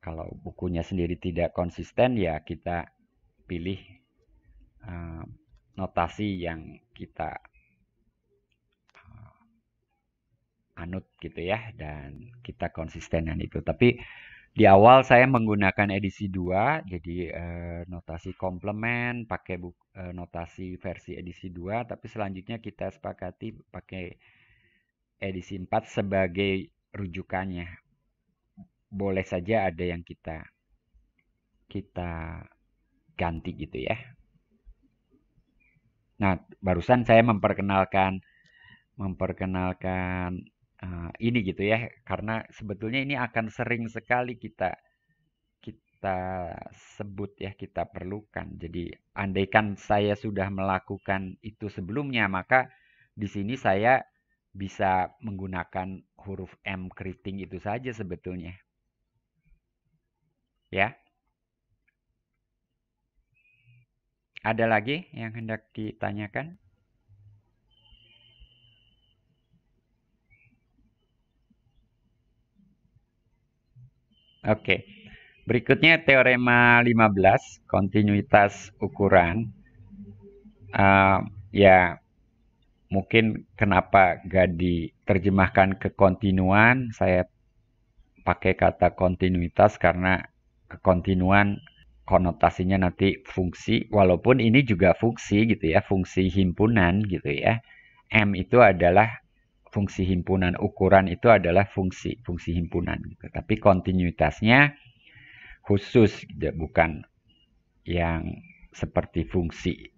Kalau bukunya sendiri tidak konsisten ya kita pilih eh, notasi yang kita eh, anut gitu ya dan kita konsistenan itu. Tapi di awal saya menggunakan edisi 2 jadi eh, notasi komplement pakai notasi versi edisi 2 tapi selanjutnya kita sepakati pakai edisi 4 sebagai rujukannya. Boleh saja ada yang kita kita ganti gitu ya. Nah, barusan saya memperkenalkan memperkenalkan uh, ini gitu ya karena sebetulnya ini akan sering sekali kita kita sebut ya kita perlukan. Jadi andaikan saya sudah melakukan itu sebelumnya maka di sini saya bisa menggunakan huruf M keriting itu saja sebetulnya. Ya. Ada lagi yang hendak ditanyakan? Oke. Berikutnya teorema 15, kontinuitas ukuran. Uh, ya, mungkin kenapa gak diterjemahkan ke kontinuan saya pakai kata kontinuitas karena kekontinuan konotasinya nanti fungsi walaupun ini juga fungsi gitu ya fungsi himpunan gitu ya M itu adalah fungsi himpunan ukuran itu adalah fungsi fungsi himpunan gitu. tapi kontinuitasnya khusus gitu, bukan yang seperti fungsi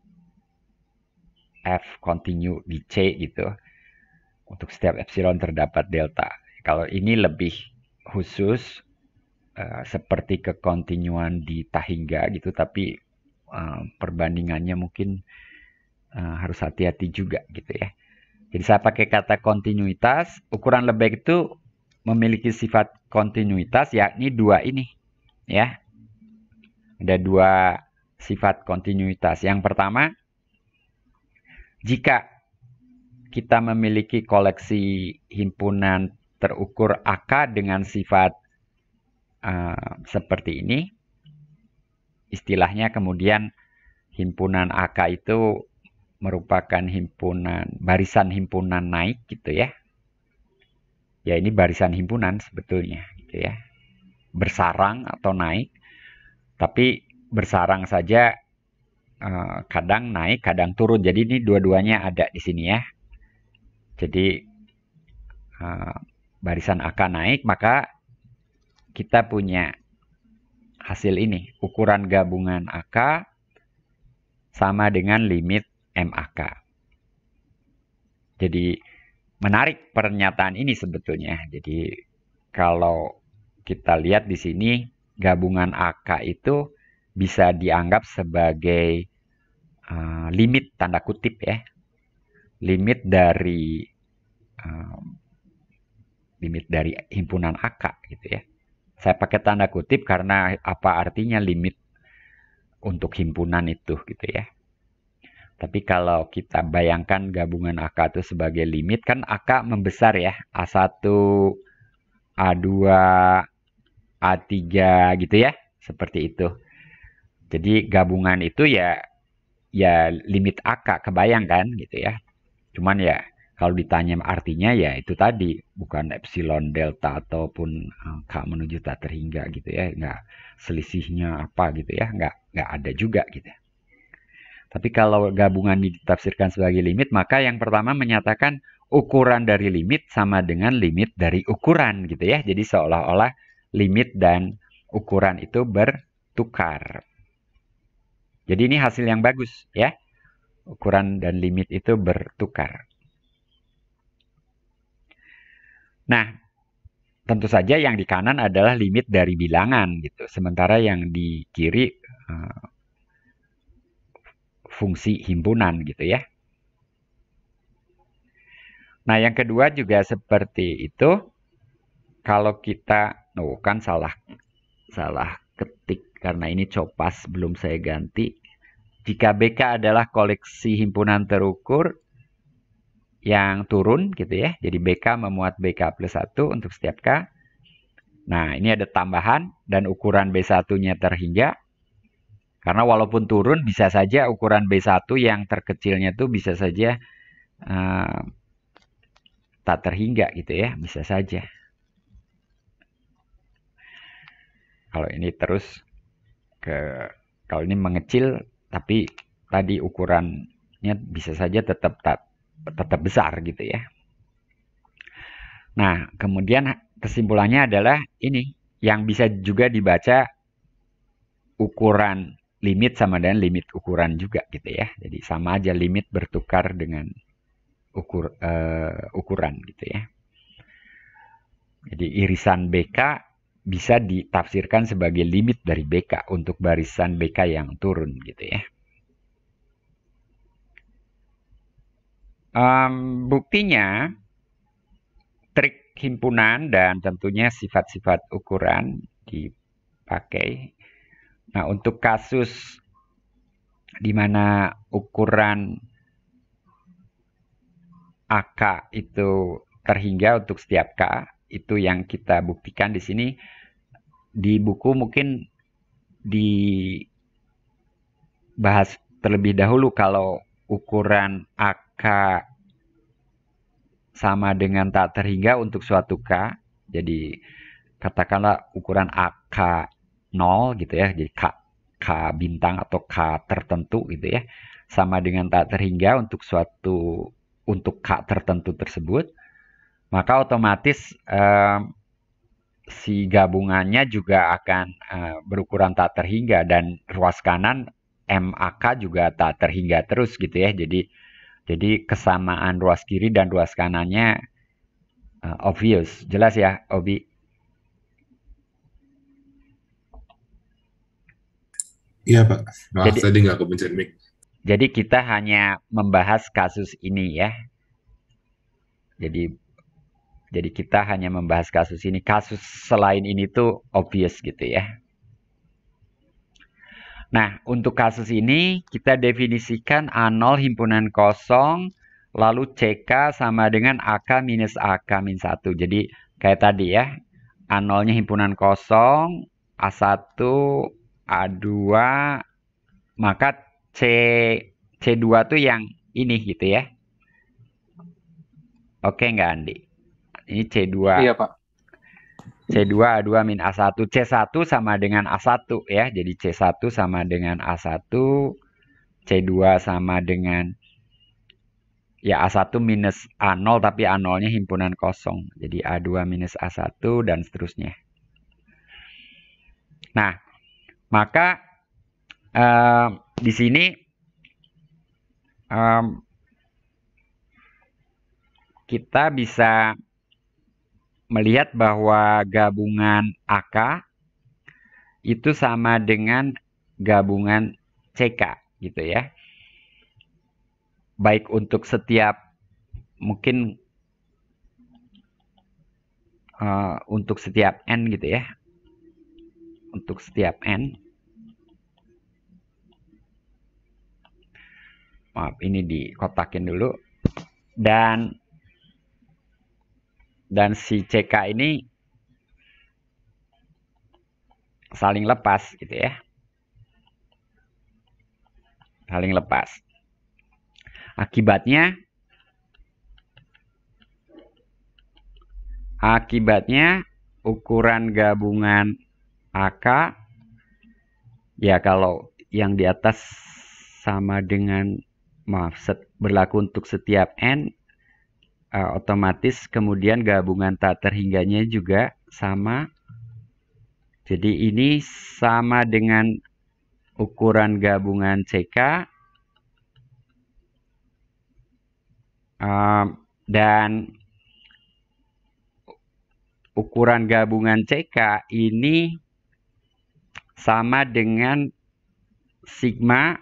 F continue di C gitu. Untuk setiap epsilon terdapat delta. Kalau ini lebih khusus uh, seperti kekontinuan di Tahingga gitu, tapi uh, perbandingannya mungkin uh, harus hati-hati juga gitu ya. Jadi saya pakai kata kontinuitas, ukuran lebih itu memiliki sifat kontinuitas yakni dua ini ya. Ada dua sifat kontinuitas. Yang pertama jika kita memiliki koleksi himpunan terukur AK dengan sifat uh, seperti ini, istilahnya kemudian himpunan AK itu merupakan himpunan barisan himpunan naik gitu ya. Ya ini barisan himpunan sebetulnya gitu ya. Bersarang atau naik tapi bersarang saja Eh, kadang naik, kadang turun. Jadi ini dua-duanya ada di sini ya. Jadi uh, barisan AK naik, maka kita punya hasil ini. Ukuran gabungan AK sama dengan limit MAK. Jadi menarik pernyataan ini sebetulnya. Jadi kalau kita lihat di sini gabungan AK itu bisa dianggap sebagai uh, limit tanda kutip ya limit dari uh, limit dari himpunan AK gitu ya saya pakai tanda kutip karena apa artinya limit untuk himpunan itu gitu ya tapi kalau kita bayangkan gabungan AK itu sebagai limit, kan AK membesar ya. A1, A2, A3 gitu ya. Seperti itu. Jadi gabungan itu ya ya limit AK kebayang kan gitu ya. Cuman ya kalau ditanya artinya ya itu tadi bukan epsilon delta ataupun eh, K menuju tak terhingga gitu ya nggak selisihnya apa gitu ya nggak nggak ada juga gitu tapi kalau gabungan ditafsirkan sebagai limit maka yang pertama menyatakan ukuran dari limit sama dengan limit dari ukuran gitu ya jadi seolah-olah limit dan ukuran itu bertukar jadi ini hasil yang bagus ya. Ukuran dan limit itu bertukar. Nah, tentu saja yang di kanan adalah limit dari bilangan gitu. Sementara yang di kiri uh, fungsi himpunan gitu ya. Nah, yang kedua juga seperti itu. Kalau kita, oh kan salah salah ketik karena ini copas belum saya ganti. Jika BK adalah koleksi himpunan terukur yang turun gitu ya. Jadi BK memuat BK plus 1 untuk setiap K. Nah ini ada tambahan dan ukuran B1-nya terhingga. Karena walaupun turun bisa saja ukuran B1 yang terkecilnya itu bisa saja uh, tak terhingga gitu ya. Bisa saja. Kalau ini terus ke kalau ini mengecil tapi tadi ukurannya bisa saja tetap tetap besar gitu ya. Nah, kemudian kesimpulannya adalah ini yang bisa juga dibaca ukuran limit sama dengan limit ukuran juga gitu ya. Jadi sama aja limit bertukar dengan ukur uh, ukuran gitu ya. Jadi irisan BK bisa ditafsirkan sebagai limit dari BK untuk barisan BK yang turun gitu ya. Um, buktinya trik himpunan dan tentunya sifat-sifat ukuran dipakai. Nah untuk kasus di mana ukuran AK itu terhingga untuk setiap K itu yang kita buktikan di sini di buku mungkin dibahas terlebih dahulu kalau ukuran AK sama dengan tak terhingga untuk suatu K. Jadi katakanlah ukuran AK 0 gitu ya. Jadi K, K bintang atau K tertentu gitu ya. Sama dengan tak terhingga untuk suatu untuk K tertentu tersebut. Maka otomatis eh, si gabungannya juga akan uh, berukuran tak terhingga dan ruas kanan MAK juga tak terhingga terus gitu ya. Jadi jadi kesamaan ruas kiri dan ruas kanannya uh, obvious, jelas ya, Obi. Iya Pak, Maaf, jadi, tadi nggak kepencet mic. Jadi kita hanya membahas kasus ini ya. Jadi jadi kita hanya membahas kasus ini. Kasus selain ini tuh obvious gitu ya. Nah, untuk kasus ini kita definisikan A0 himpunan kosong lalu CK sama dengan AK minus AK minus 1. Jadi kayak tadi ya, A0-nya himpunan kosong, A1, A2, maka C C2 tuh yang ini gitu ya. Oke nggak Andi? Ini C2. Iya, Pak. C2 A2 min A1. C1 sama dengan A1 ya. Jadi C1 sama dengan A1. C2 sama dengan ya A1 minus A0 tapi A0-nya himpunan kosong. Jadi A2 minus A1 dan seterusnya. Nah, maka um, di sini um, kita bisa melihat bahwa gabungan AK itu sama dengan gabungan CK gitu ya. Baik untuk setiap mungkin uh, untuk setiap n gitu ya. Untuk setiap n. Maaf, ini dikotakin dulu. Dan dan si CK ini saling lepas gitu ya. Saling lepas. Akibatnya akibatnya ukuran gabungan AK ya kalau yang di atas sama dengan maaf set, berlaku untuk setiap n uh, otomatis kemudian gabungan tak terhingganya juga sama. Jadi ini sama dengan ukuran gabungan CK uh, dan ukuran gabungan CK ini sama dengan sigma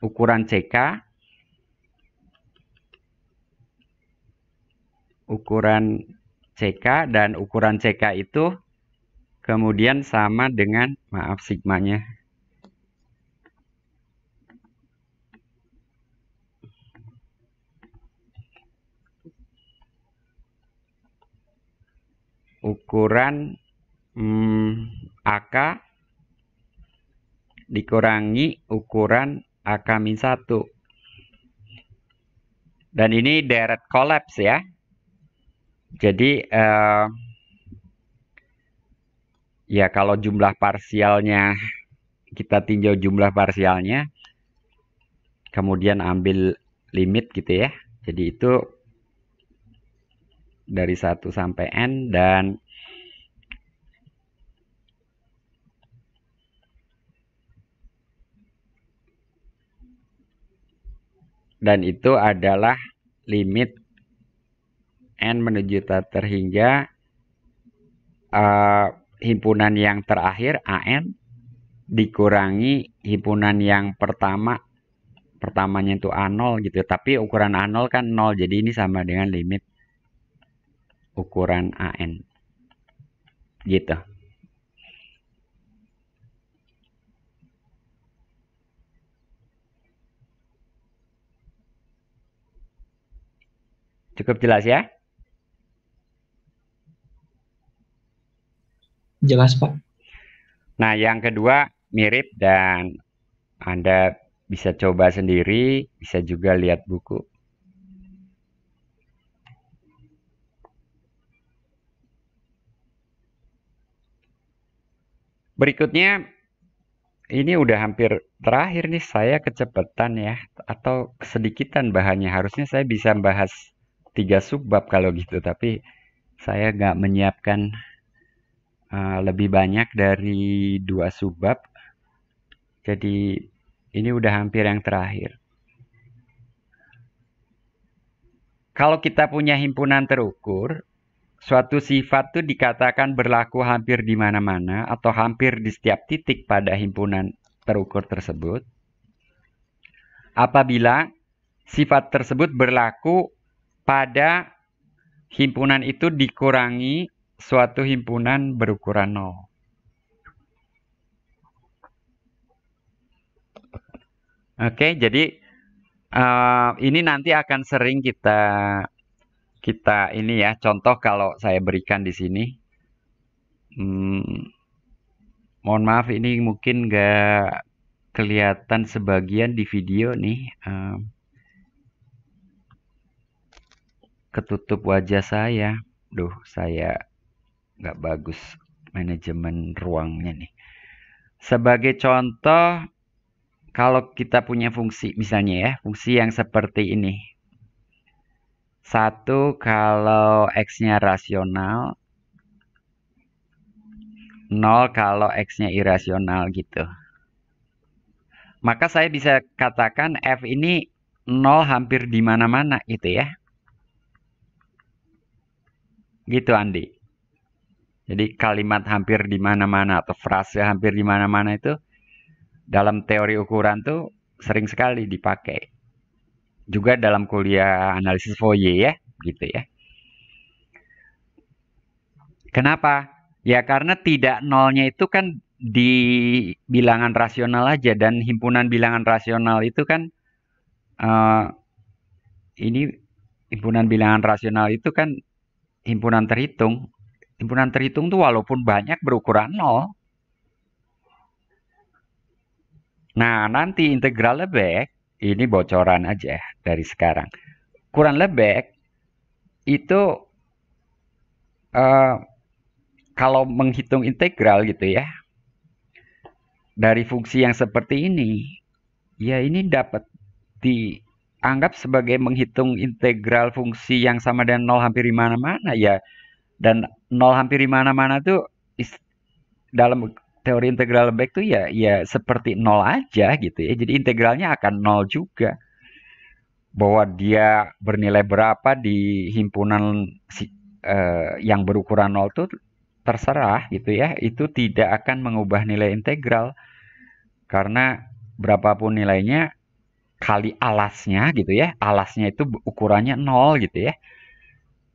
ukuran CK ukuran CK dan ukuran CK itu kemudian sama dengan maaf sigmanya. Ukuran hmm, AK dikurangi ukuran AK-1. Dan ini deret collapse ya. Jadi uh, ya kalau jumlah parsialnya kita tinjau jumlah parsialnya kemudian ambil limit gitu ya. Jadi itu dari 1 sampai n dan dan itu adalah limit N menuju tak hingga uh, eh, himpunan yang terakhir AN dikurangi himpunan yang pertama pertamanya itu A0 gitu tapi ukuran A0 kan 0 jadi ini sama dengan limit ukuran AN gitu cukup jelas ya Jelas Pak. Nah yang kedua mirip dan Anda bisa coba sendiri, bisa juga lihat buku. Berikutnya, ini udah hampir terakhir nih saya kecepatan ya, atau kesedikitan bahannya. Harusnya saya bisa bahas tiga subbab kalau gitu, tapi saya nggak menyiapkan Eh, lebih banyak dari dua subbab. Jadi ini udah hampir yang terakhir. Kalau kita punya himpunan terukur, suatu sifat itu dikatakan berlaku hampir di mana-mana atau hampir di setiap titik pada himpunan terukur tersebut. Apabila sifat tersebut berlaku pada himpunan itu dikurangi suatu himpunan berukuran nol. Oke, jadi uh, ini nanti akan sering kita kita ini ya contoh kalau saya berikan di sini. Hmm, mohon maaf ini mungkin nggak kelihatan sebagian di video nih. Eh, ketutup wajah saya. Duh, saya nggak bagus manajemen ruangnya nih. Sebagai contoh, kalau kita punya fungsi misalnya ya, fungsi yang seperti ini. Satu kalau x-nya rasional, nol kalau x-nya irasional gitu. Maka saya bisa katakan f ini nol hampir di mana-mana gitu ya. Gitu Andi. Jadi kalimat hampir di mana-mana atau frase hampir di mana-mana itu dalam teori ukuran tuh sering sekali dipakai. Juga dalam kuliah analisis Fourier ya, gitu ya. Kenapa? Ya karena tidak nolnya itu kan di bilangan rasional aja dan himpunan bilangan rasional itu kan uh, ini himpunan bilangan rasional itu kan himpunan terhitung Himpunan terhitung tuh walaupun banyak berukuran nol. Nah, nanti integral lebek, ini bocoran aja ya dari sekarang. Kurang lebek itu uh, kalau menghitung integral gitu ya, dari fungsi yang seperti ini, ya ini dapat dianggap sebagai menghitung integral fungsi yang sama dengan nol hampir di mana-mana ya dan nol hampir di mana-mana tuh is, dalam teori integral back tuh ya ya seperti nol aja gitu ya. Jadi integralnya akan nol juga. Bahwa dia bernilai berapa di himpunan si, eh, yang berukuran nol tuh terserah gitu ya. Itu tidak akan mengubah nilai integral karena berapapun nilainya kali alasnya gitu ya. Alasnya itu ukurannya nol gitu ya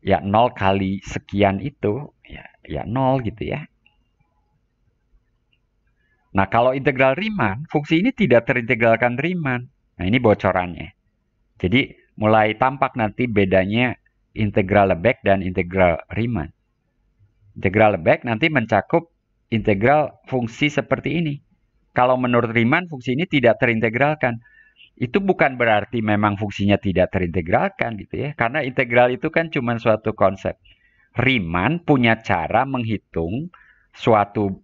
ya nol kali sekian itu ya, ya nol gitu ya. Nah, kalau integral Riemann, fungsi ini tidak terintegralkan Riemann. Nah, ini bocorannya. Jadi, mulai tampak nanti bedanya integral Lebesgue dan integral Riemann. Integral Lebesgue nanti mencakup integral fungsi seperti ini. Kalau menurut Riemann, fungsi ini tidak terintegralkan itu bukan berarti memang fungsinya tidak terintegralkan gitu ya. Karena integral itu kan cuma suatu konsep. Riemann punya cara menghitung suatu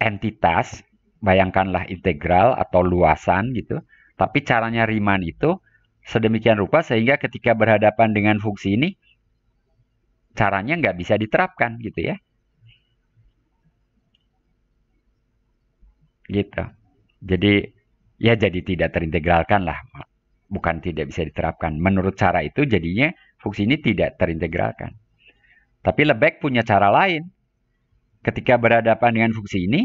entitas, bayangkanlah integral atau luasan gitu. Tapi caranya Riemann itu sedemikian rupa sehingga ketika berhadapan dengan fungsi ini, caranya nggak bisa diterapkan gitu ya. Gitu. Jadi ya jadi tidak terintegralkan lah bukan tidak bisa diterapkan menurut cara itu jadinya fungsi ini tidak terintegralkan tapi lebek punya cara lain ketika berhadapan dengan fungsi ini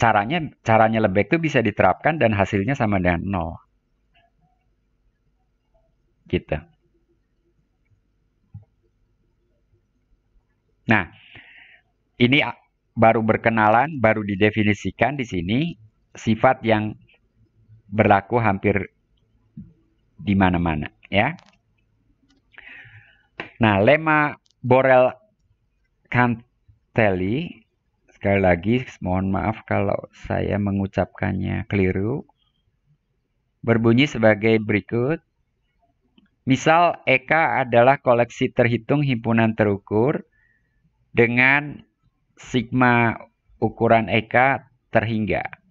caranya caranya lebek itu bisa diterapkan dan hasilnya sama dengan nol gitu nah ini baru berkenalan baru didefinisikan di sini sifat yang berlaku hampir di mana-mana ya. Nah, lema Borel Cantelli sekali lagi mohon maaf kalau saya mengucapkannya keliru. Berbunyi sebagai berikut. Misal Eka adalah koleksi terhitung himpunan terukur dengan sigma ukuran Eka terhingga.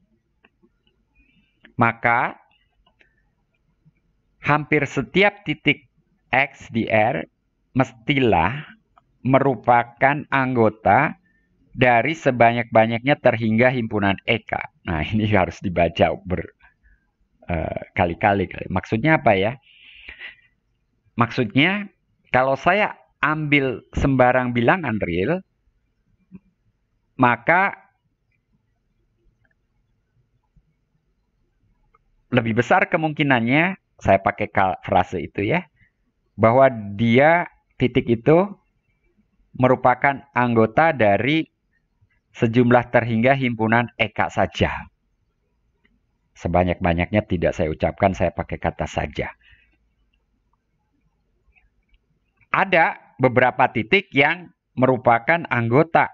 Maka hampir setiap titik X di R mestilah merupakan anggota dari sebanyak-banyaknya terhingga himpunan EK. Nah, ini harus dibaca berkali-kali. Eh, uh, Maksudnya apa ya? Maksudnya, kalau saya ambil sembarang bilangan real, maka lebih besar kemungkinannya saya pakai frase itu ya bahwa dia titik itu merupakan anggota dari sejumlah terhingga himpunan eka saja. Sebanyak-banyaknya tidak saya ucapkan, saya pakai kata saja. Ada beberapa titik yang merupakan anggota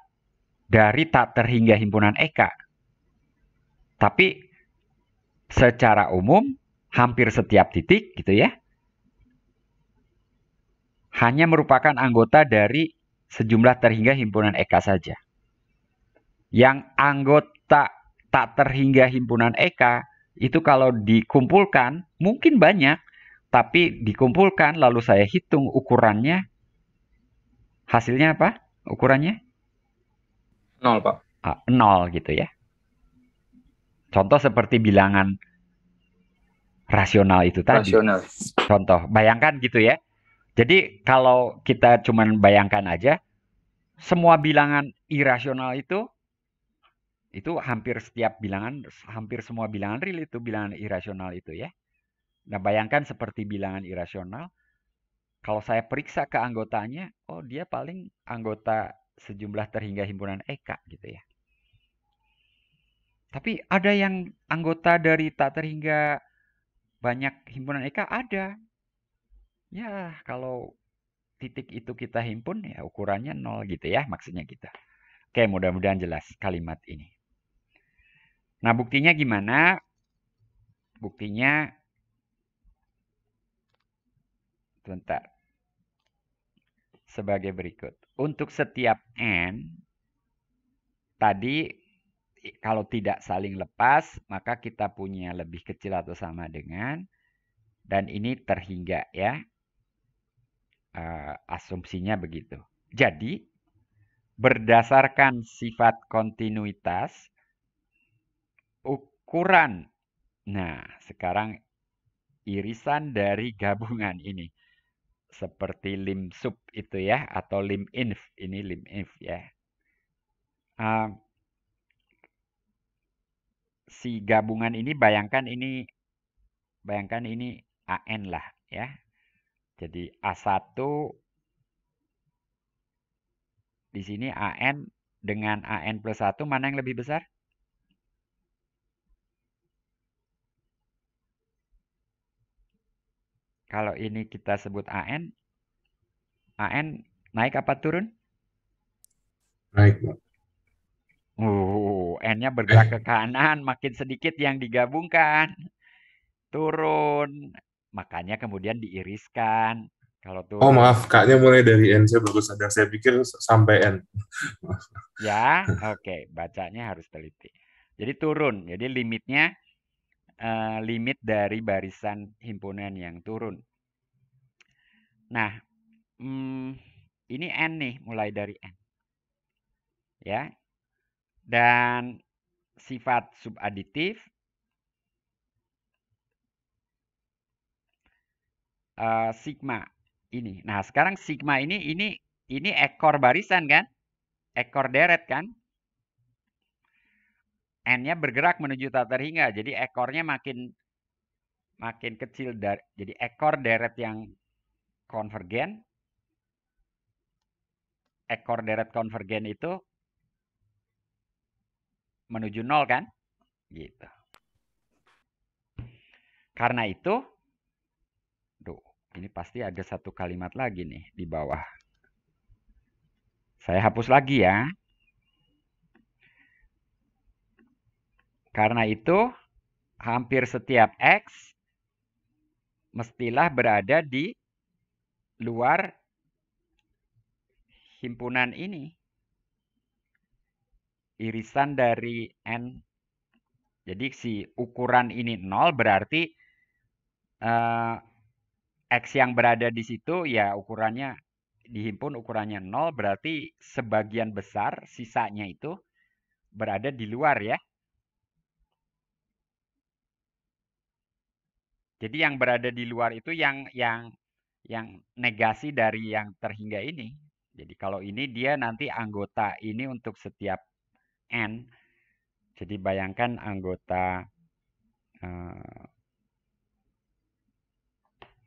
dari tak terhingga himpunan eka. Tapi secara umum hampir setiap titik gitu ya hanya merupakan anggota dari sejumlah terhingga himpunan EK saja. Yang anggota tak terhingga himpunan EK itu kalau dikumpulkan mungkin banyak, tapi dikumpulkan lalu saya hitung ukurannya hasilnya apa? Ukurannya? Nol, Pak. Ah, nol gitu ya. Contoh seperti bilangan rasional itu tadi. Rasional. Contoh, bayangkan gitu ya. Jadi kalau kita cuman bayangkan aja, semua bilangan irasional itu, itu hampir setiap bilangan, hampir semua bilangan real itu bilangan irasional itu ya. Nah bayangkan seperti bilangan irasional, kalau saya periksa ke anggotanya, oh dia paling anggota sejumlah terhingga himpunan Eka gitu ya. Tapi ada yang anggota dari tak terhingga banyak himpunan Eka ada. Ya, kalau titik itu kita himpun ya ukurannya nol gitu ya maksudnya kita. Gitu. Oke mudah-mudahan jelas kalimat ini. Nah buktinya gimana? Buktinya sebentar. Sebagai berikut. Untuk setiap n tadi kalau tidak saling lepas, maka kita punya lebih kecil atau sama dengan. Dan ini terhingga ya. Eh, asumsinya begitu. Jadi, berdasarkan sifat kontinuitas, ukuran. Nah, sekarang irisan dari gabungan ini. Seperti lim sub itu ya, atau lim inf. Ini lim inf ya. Eh, si gabungan ini bayangkan ini bayangkan ini AN lah ya. Jadi A1 di sini AN dengan AN plus 1 mana yang lebih besar? Kalau ini kita sebut AN, AN naik apa turun? Naik, Pak. Oh, N-nya bergerak ke kanan, makin sedikit yang digabungkan. Turun. Makanya kemudian diiriskan. Kalau tuh Oh, maaf, Kaknya mulai dari N, saya baru sadar. Saya pikir sampai N. ya, oke. Okay. Bacanya harus teliti. Jadi turun. Jadi limitnya, uh, limit dari barisan himpunan yang turun. Nah, hmm, ini N nih, mulai dari N. Ya, dan sifat subaditif uh, sigma ini. Nah, sekarang sigma ini ini ini ekor barisan kan? Ekor deret kan? N-nya bergerak menuju tak terhingga Jadi ekornya makin makin kecil dari jadi ekor deret yang konvergen ekor deret konvergen itu menuju nol kan? Gitu. Karena itu, duh, ini pasti ada satu kalimat lagi nih di bawah. Saya hapus lagi ya. Karena itu, hampir setiap X mestilah berada di luar himpunan ini irisan dari n. Jadi si ukuran ini 0 berarti uh, x yang berada di situ ya ukurannya dihimpun ukurannya 0 berarti sebagian besar sisanya itu berada di luar ya. Jadi yang berada di luar itu yang yang yang negasi dari yang terhingga ini. Jadi kalau ini dia nanti anggota ini untuk setiap N. Jadi bayangkan anggota uh,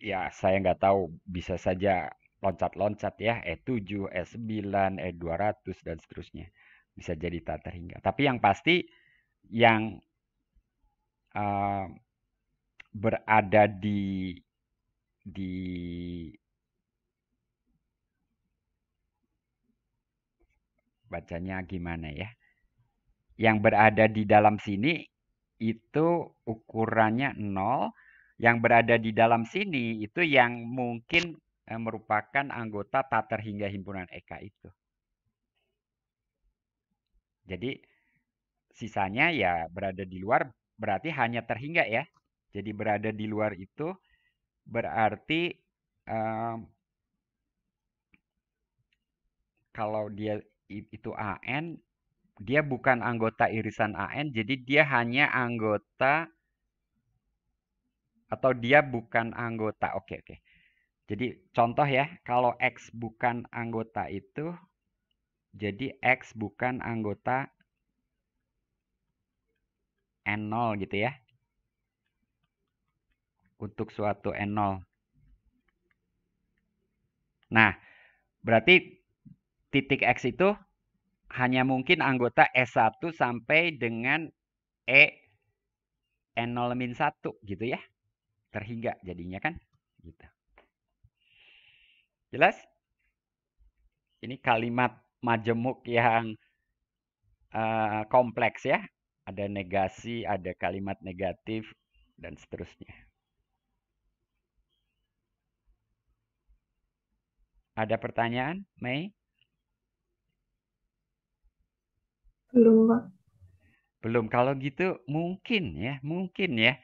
ya saya nggak tahu bisa saja loncat-loncat ya E7, E9, E200 dan seterusnya. Bisa jadi tak terhingga. Tapi yang pasti yang uh, berada di di bacanya gimana ya? yang berada di dalam sini itu ukurannya 0. Yang berada di dalam sini itu yang mungkin eh, merupakan anggota tak terhingga himpunan EK itu. Jadi sisanya ya berada di luar berarti hanya terhingga ya. Jadi berada di luar itu berarti um, kalau dia itu AN dia bukan anggota irisan AN, jadi dia hanya anggota atau dia bukan anggota. Oke, oke. Jadi contoh ya, kalau X bukan anggota itu, jadi X bukan anggota N0 gitu ya. Untuk suatu N0. Nah, berarti titik X itu hanya mungkin anggota S1 sampai dengan E N0 1 gitu ya. Terhingga jadinya kan. Gitu. Jelas? Ini kalimat majemuk yang uh, kompleks ya. Ada negasi, ada kalimat negatif, dan seterusnya. Ada pertanyaan, Mei? Belum, Pak. Belum. Kalau gitu mungkin ya, mungkin ya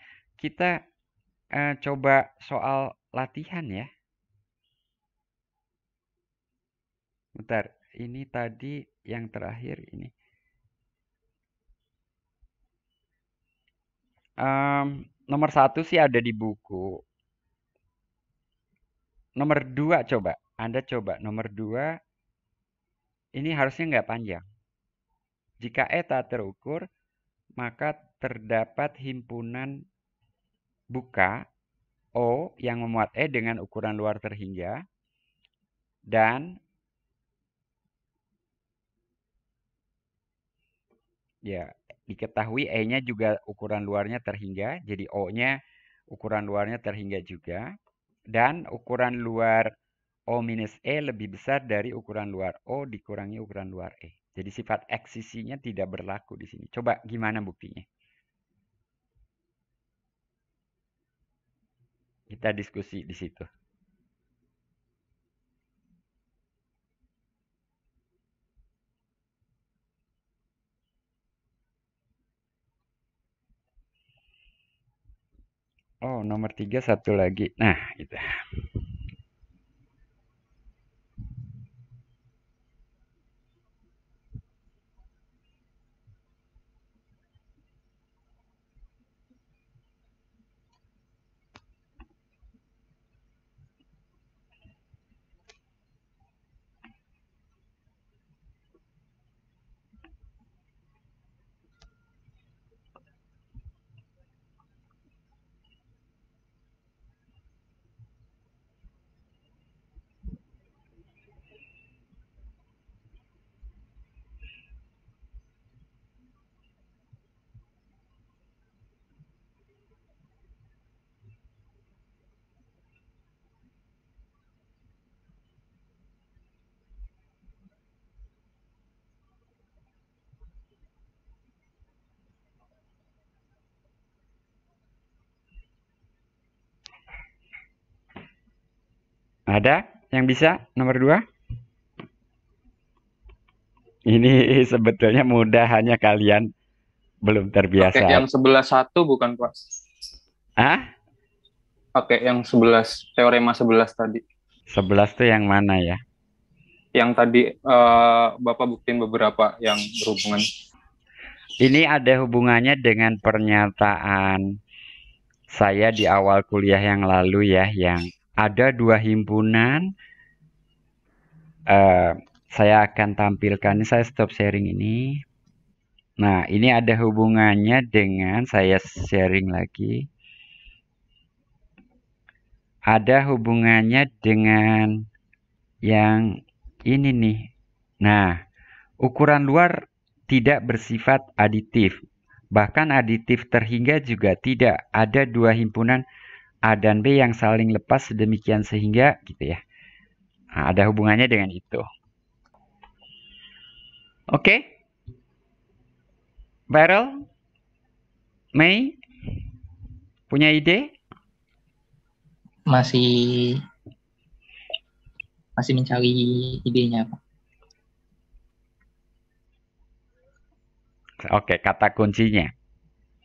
kita uh, coba soal latihan ya. Bentar, ini tadi yang terakhir ini. Um, nomor satu sih ada di buku. Nomor dua coba, Anda coba. Nomor dua ini harusnya nggak panjang. Jika e tak terukur, maka terdapat himpunan buka O yang memuat E dengan ukuran luar terhingga dan ya diketahui E-nya juga ukuran luarnya terhingga, jadi O-nya ukuran luarnya terhingga juga dan ukuran luar O minus E lebih besar dari ukuran luar O dikurangi ukuran luar E. Jadi sifat eksisinya tidak berlaku di sini. Coba gimana buktinya? Kita diskusi di situ. Oh, nomor tiga satu lagi. Nah, gitu. Ada yang bisa nomor dua? Ini sebetulnya mudah hanya kalian belum terbiasa. Oke, yang sebelas satu bukan Pak? Ah? Oke, yang sebelas teorema sebelas tadi. Sebelas tuh yang mana ya? Yang tadi uh, Bapak buktiin beberapa yang berhubungan. Ini ada hubungannya dengan pernyataan saya di awal kuliah yang lalu ya yang ada dua himpunan. Uh, saya akan tampilkan, saya stop sharing ini. Nah, ini ada hubungannya dengan saya sharing lagi. Ada hubungannya dengan yang ini nih. Nah, ukuran luar tidak bersifat aditif. Bahkan aditif terhingga juga tidak ada dua himpunan A dan B yang saling lepas sedemikian sehingga gitu ya. Nah, ada hubungannya dengan itu. Oke. Okay. Barrel. Mei, punya ide? Masih masih mencari idenya, Oke, okay, kata kuncinya,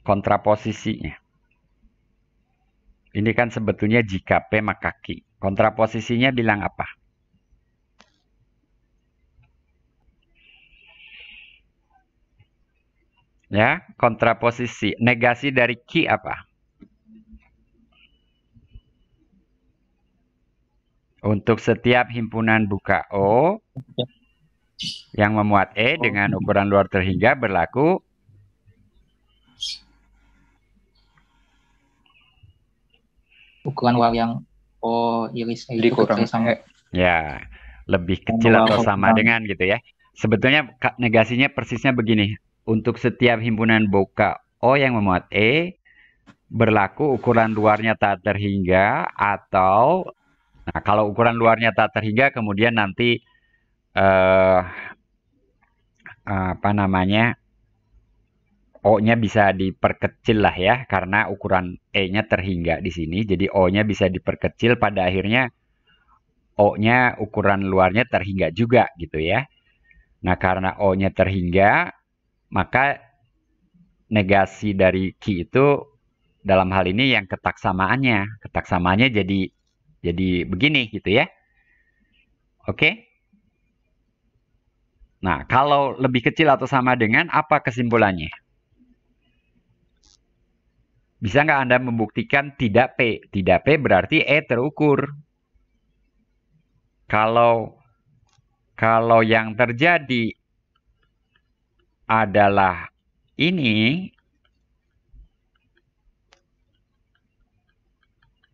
kontraposisinya. Ini kan sebetulnya jika P maka Q. Kontraposisinya bilang apa? Ya, kontraposisi. Negasi dari Q apa? Untuk setiap himpunan buka O yang memuat E dengan oh. ukuran luar terhingga berlaku ukuran wall yang oh iris jadi kurang sama ya lebih kecil atau sama kurang. dengan gitu ya sebetulnya negasinya persisnya begini untuk setiap himpunan buka O yang memuat E berlaku ukuran luarnya tak terhingga atau nah kalau ukuran luarnya tak terhingga kemudian nanti eh uh, apa namanya O-nya bisa diperkecil lah ya, karena ukuran E-nya terhingga di sini. Jadi O-nya bisa diperkecil pada akhirnya O-nya ukuran luarnya terhingga juga gitu ya. Nah karena O-nya terhingga, maka negasi dari Ki itu dalam hal ini yang ketaksamaannya. Ketaksamaannya jadi jadi begini gitu ya. Oke. Nah, kalau lebih kecil atau sama dengan apa kesimpulannya? Bisa nggak Anda membuktikan tidak P? Tidak P berarti E terukur. Kalau kalau yang terjadi adalah ini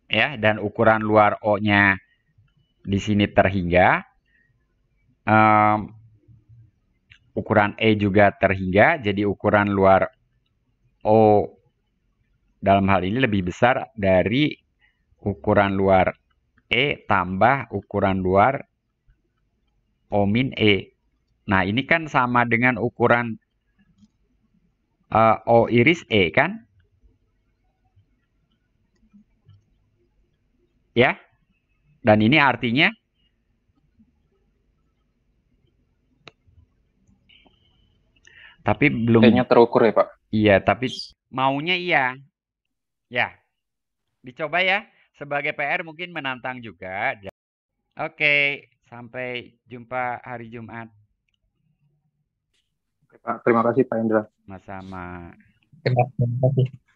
ya dan ukuran luar O-nya di sini terhingga. Um, ukuran E juga terhingga, jadi ukuran luar O dalam hal ini lebih besar dari ukuran luar E tambah ukuran luar O min E. Nah, ini kan sama dengan ukuran uh, O iris E kan? Ya. Dan ini artinya tapi belum kayaknya terukur ya, Pak. Iya, tapi maunya iya, Ya, dicoba ya. Sebagai PR mungkin menantang juga. Oke, sampai jumpa hari Jumat. Terima kasih Pak Indra. Sama-sama. Terima kasih.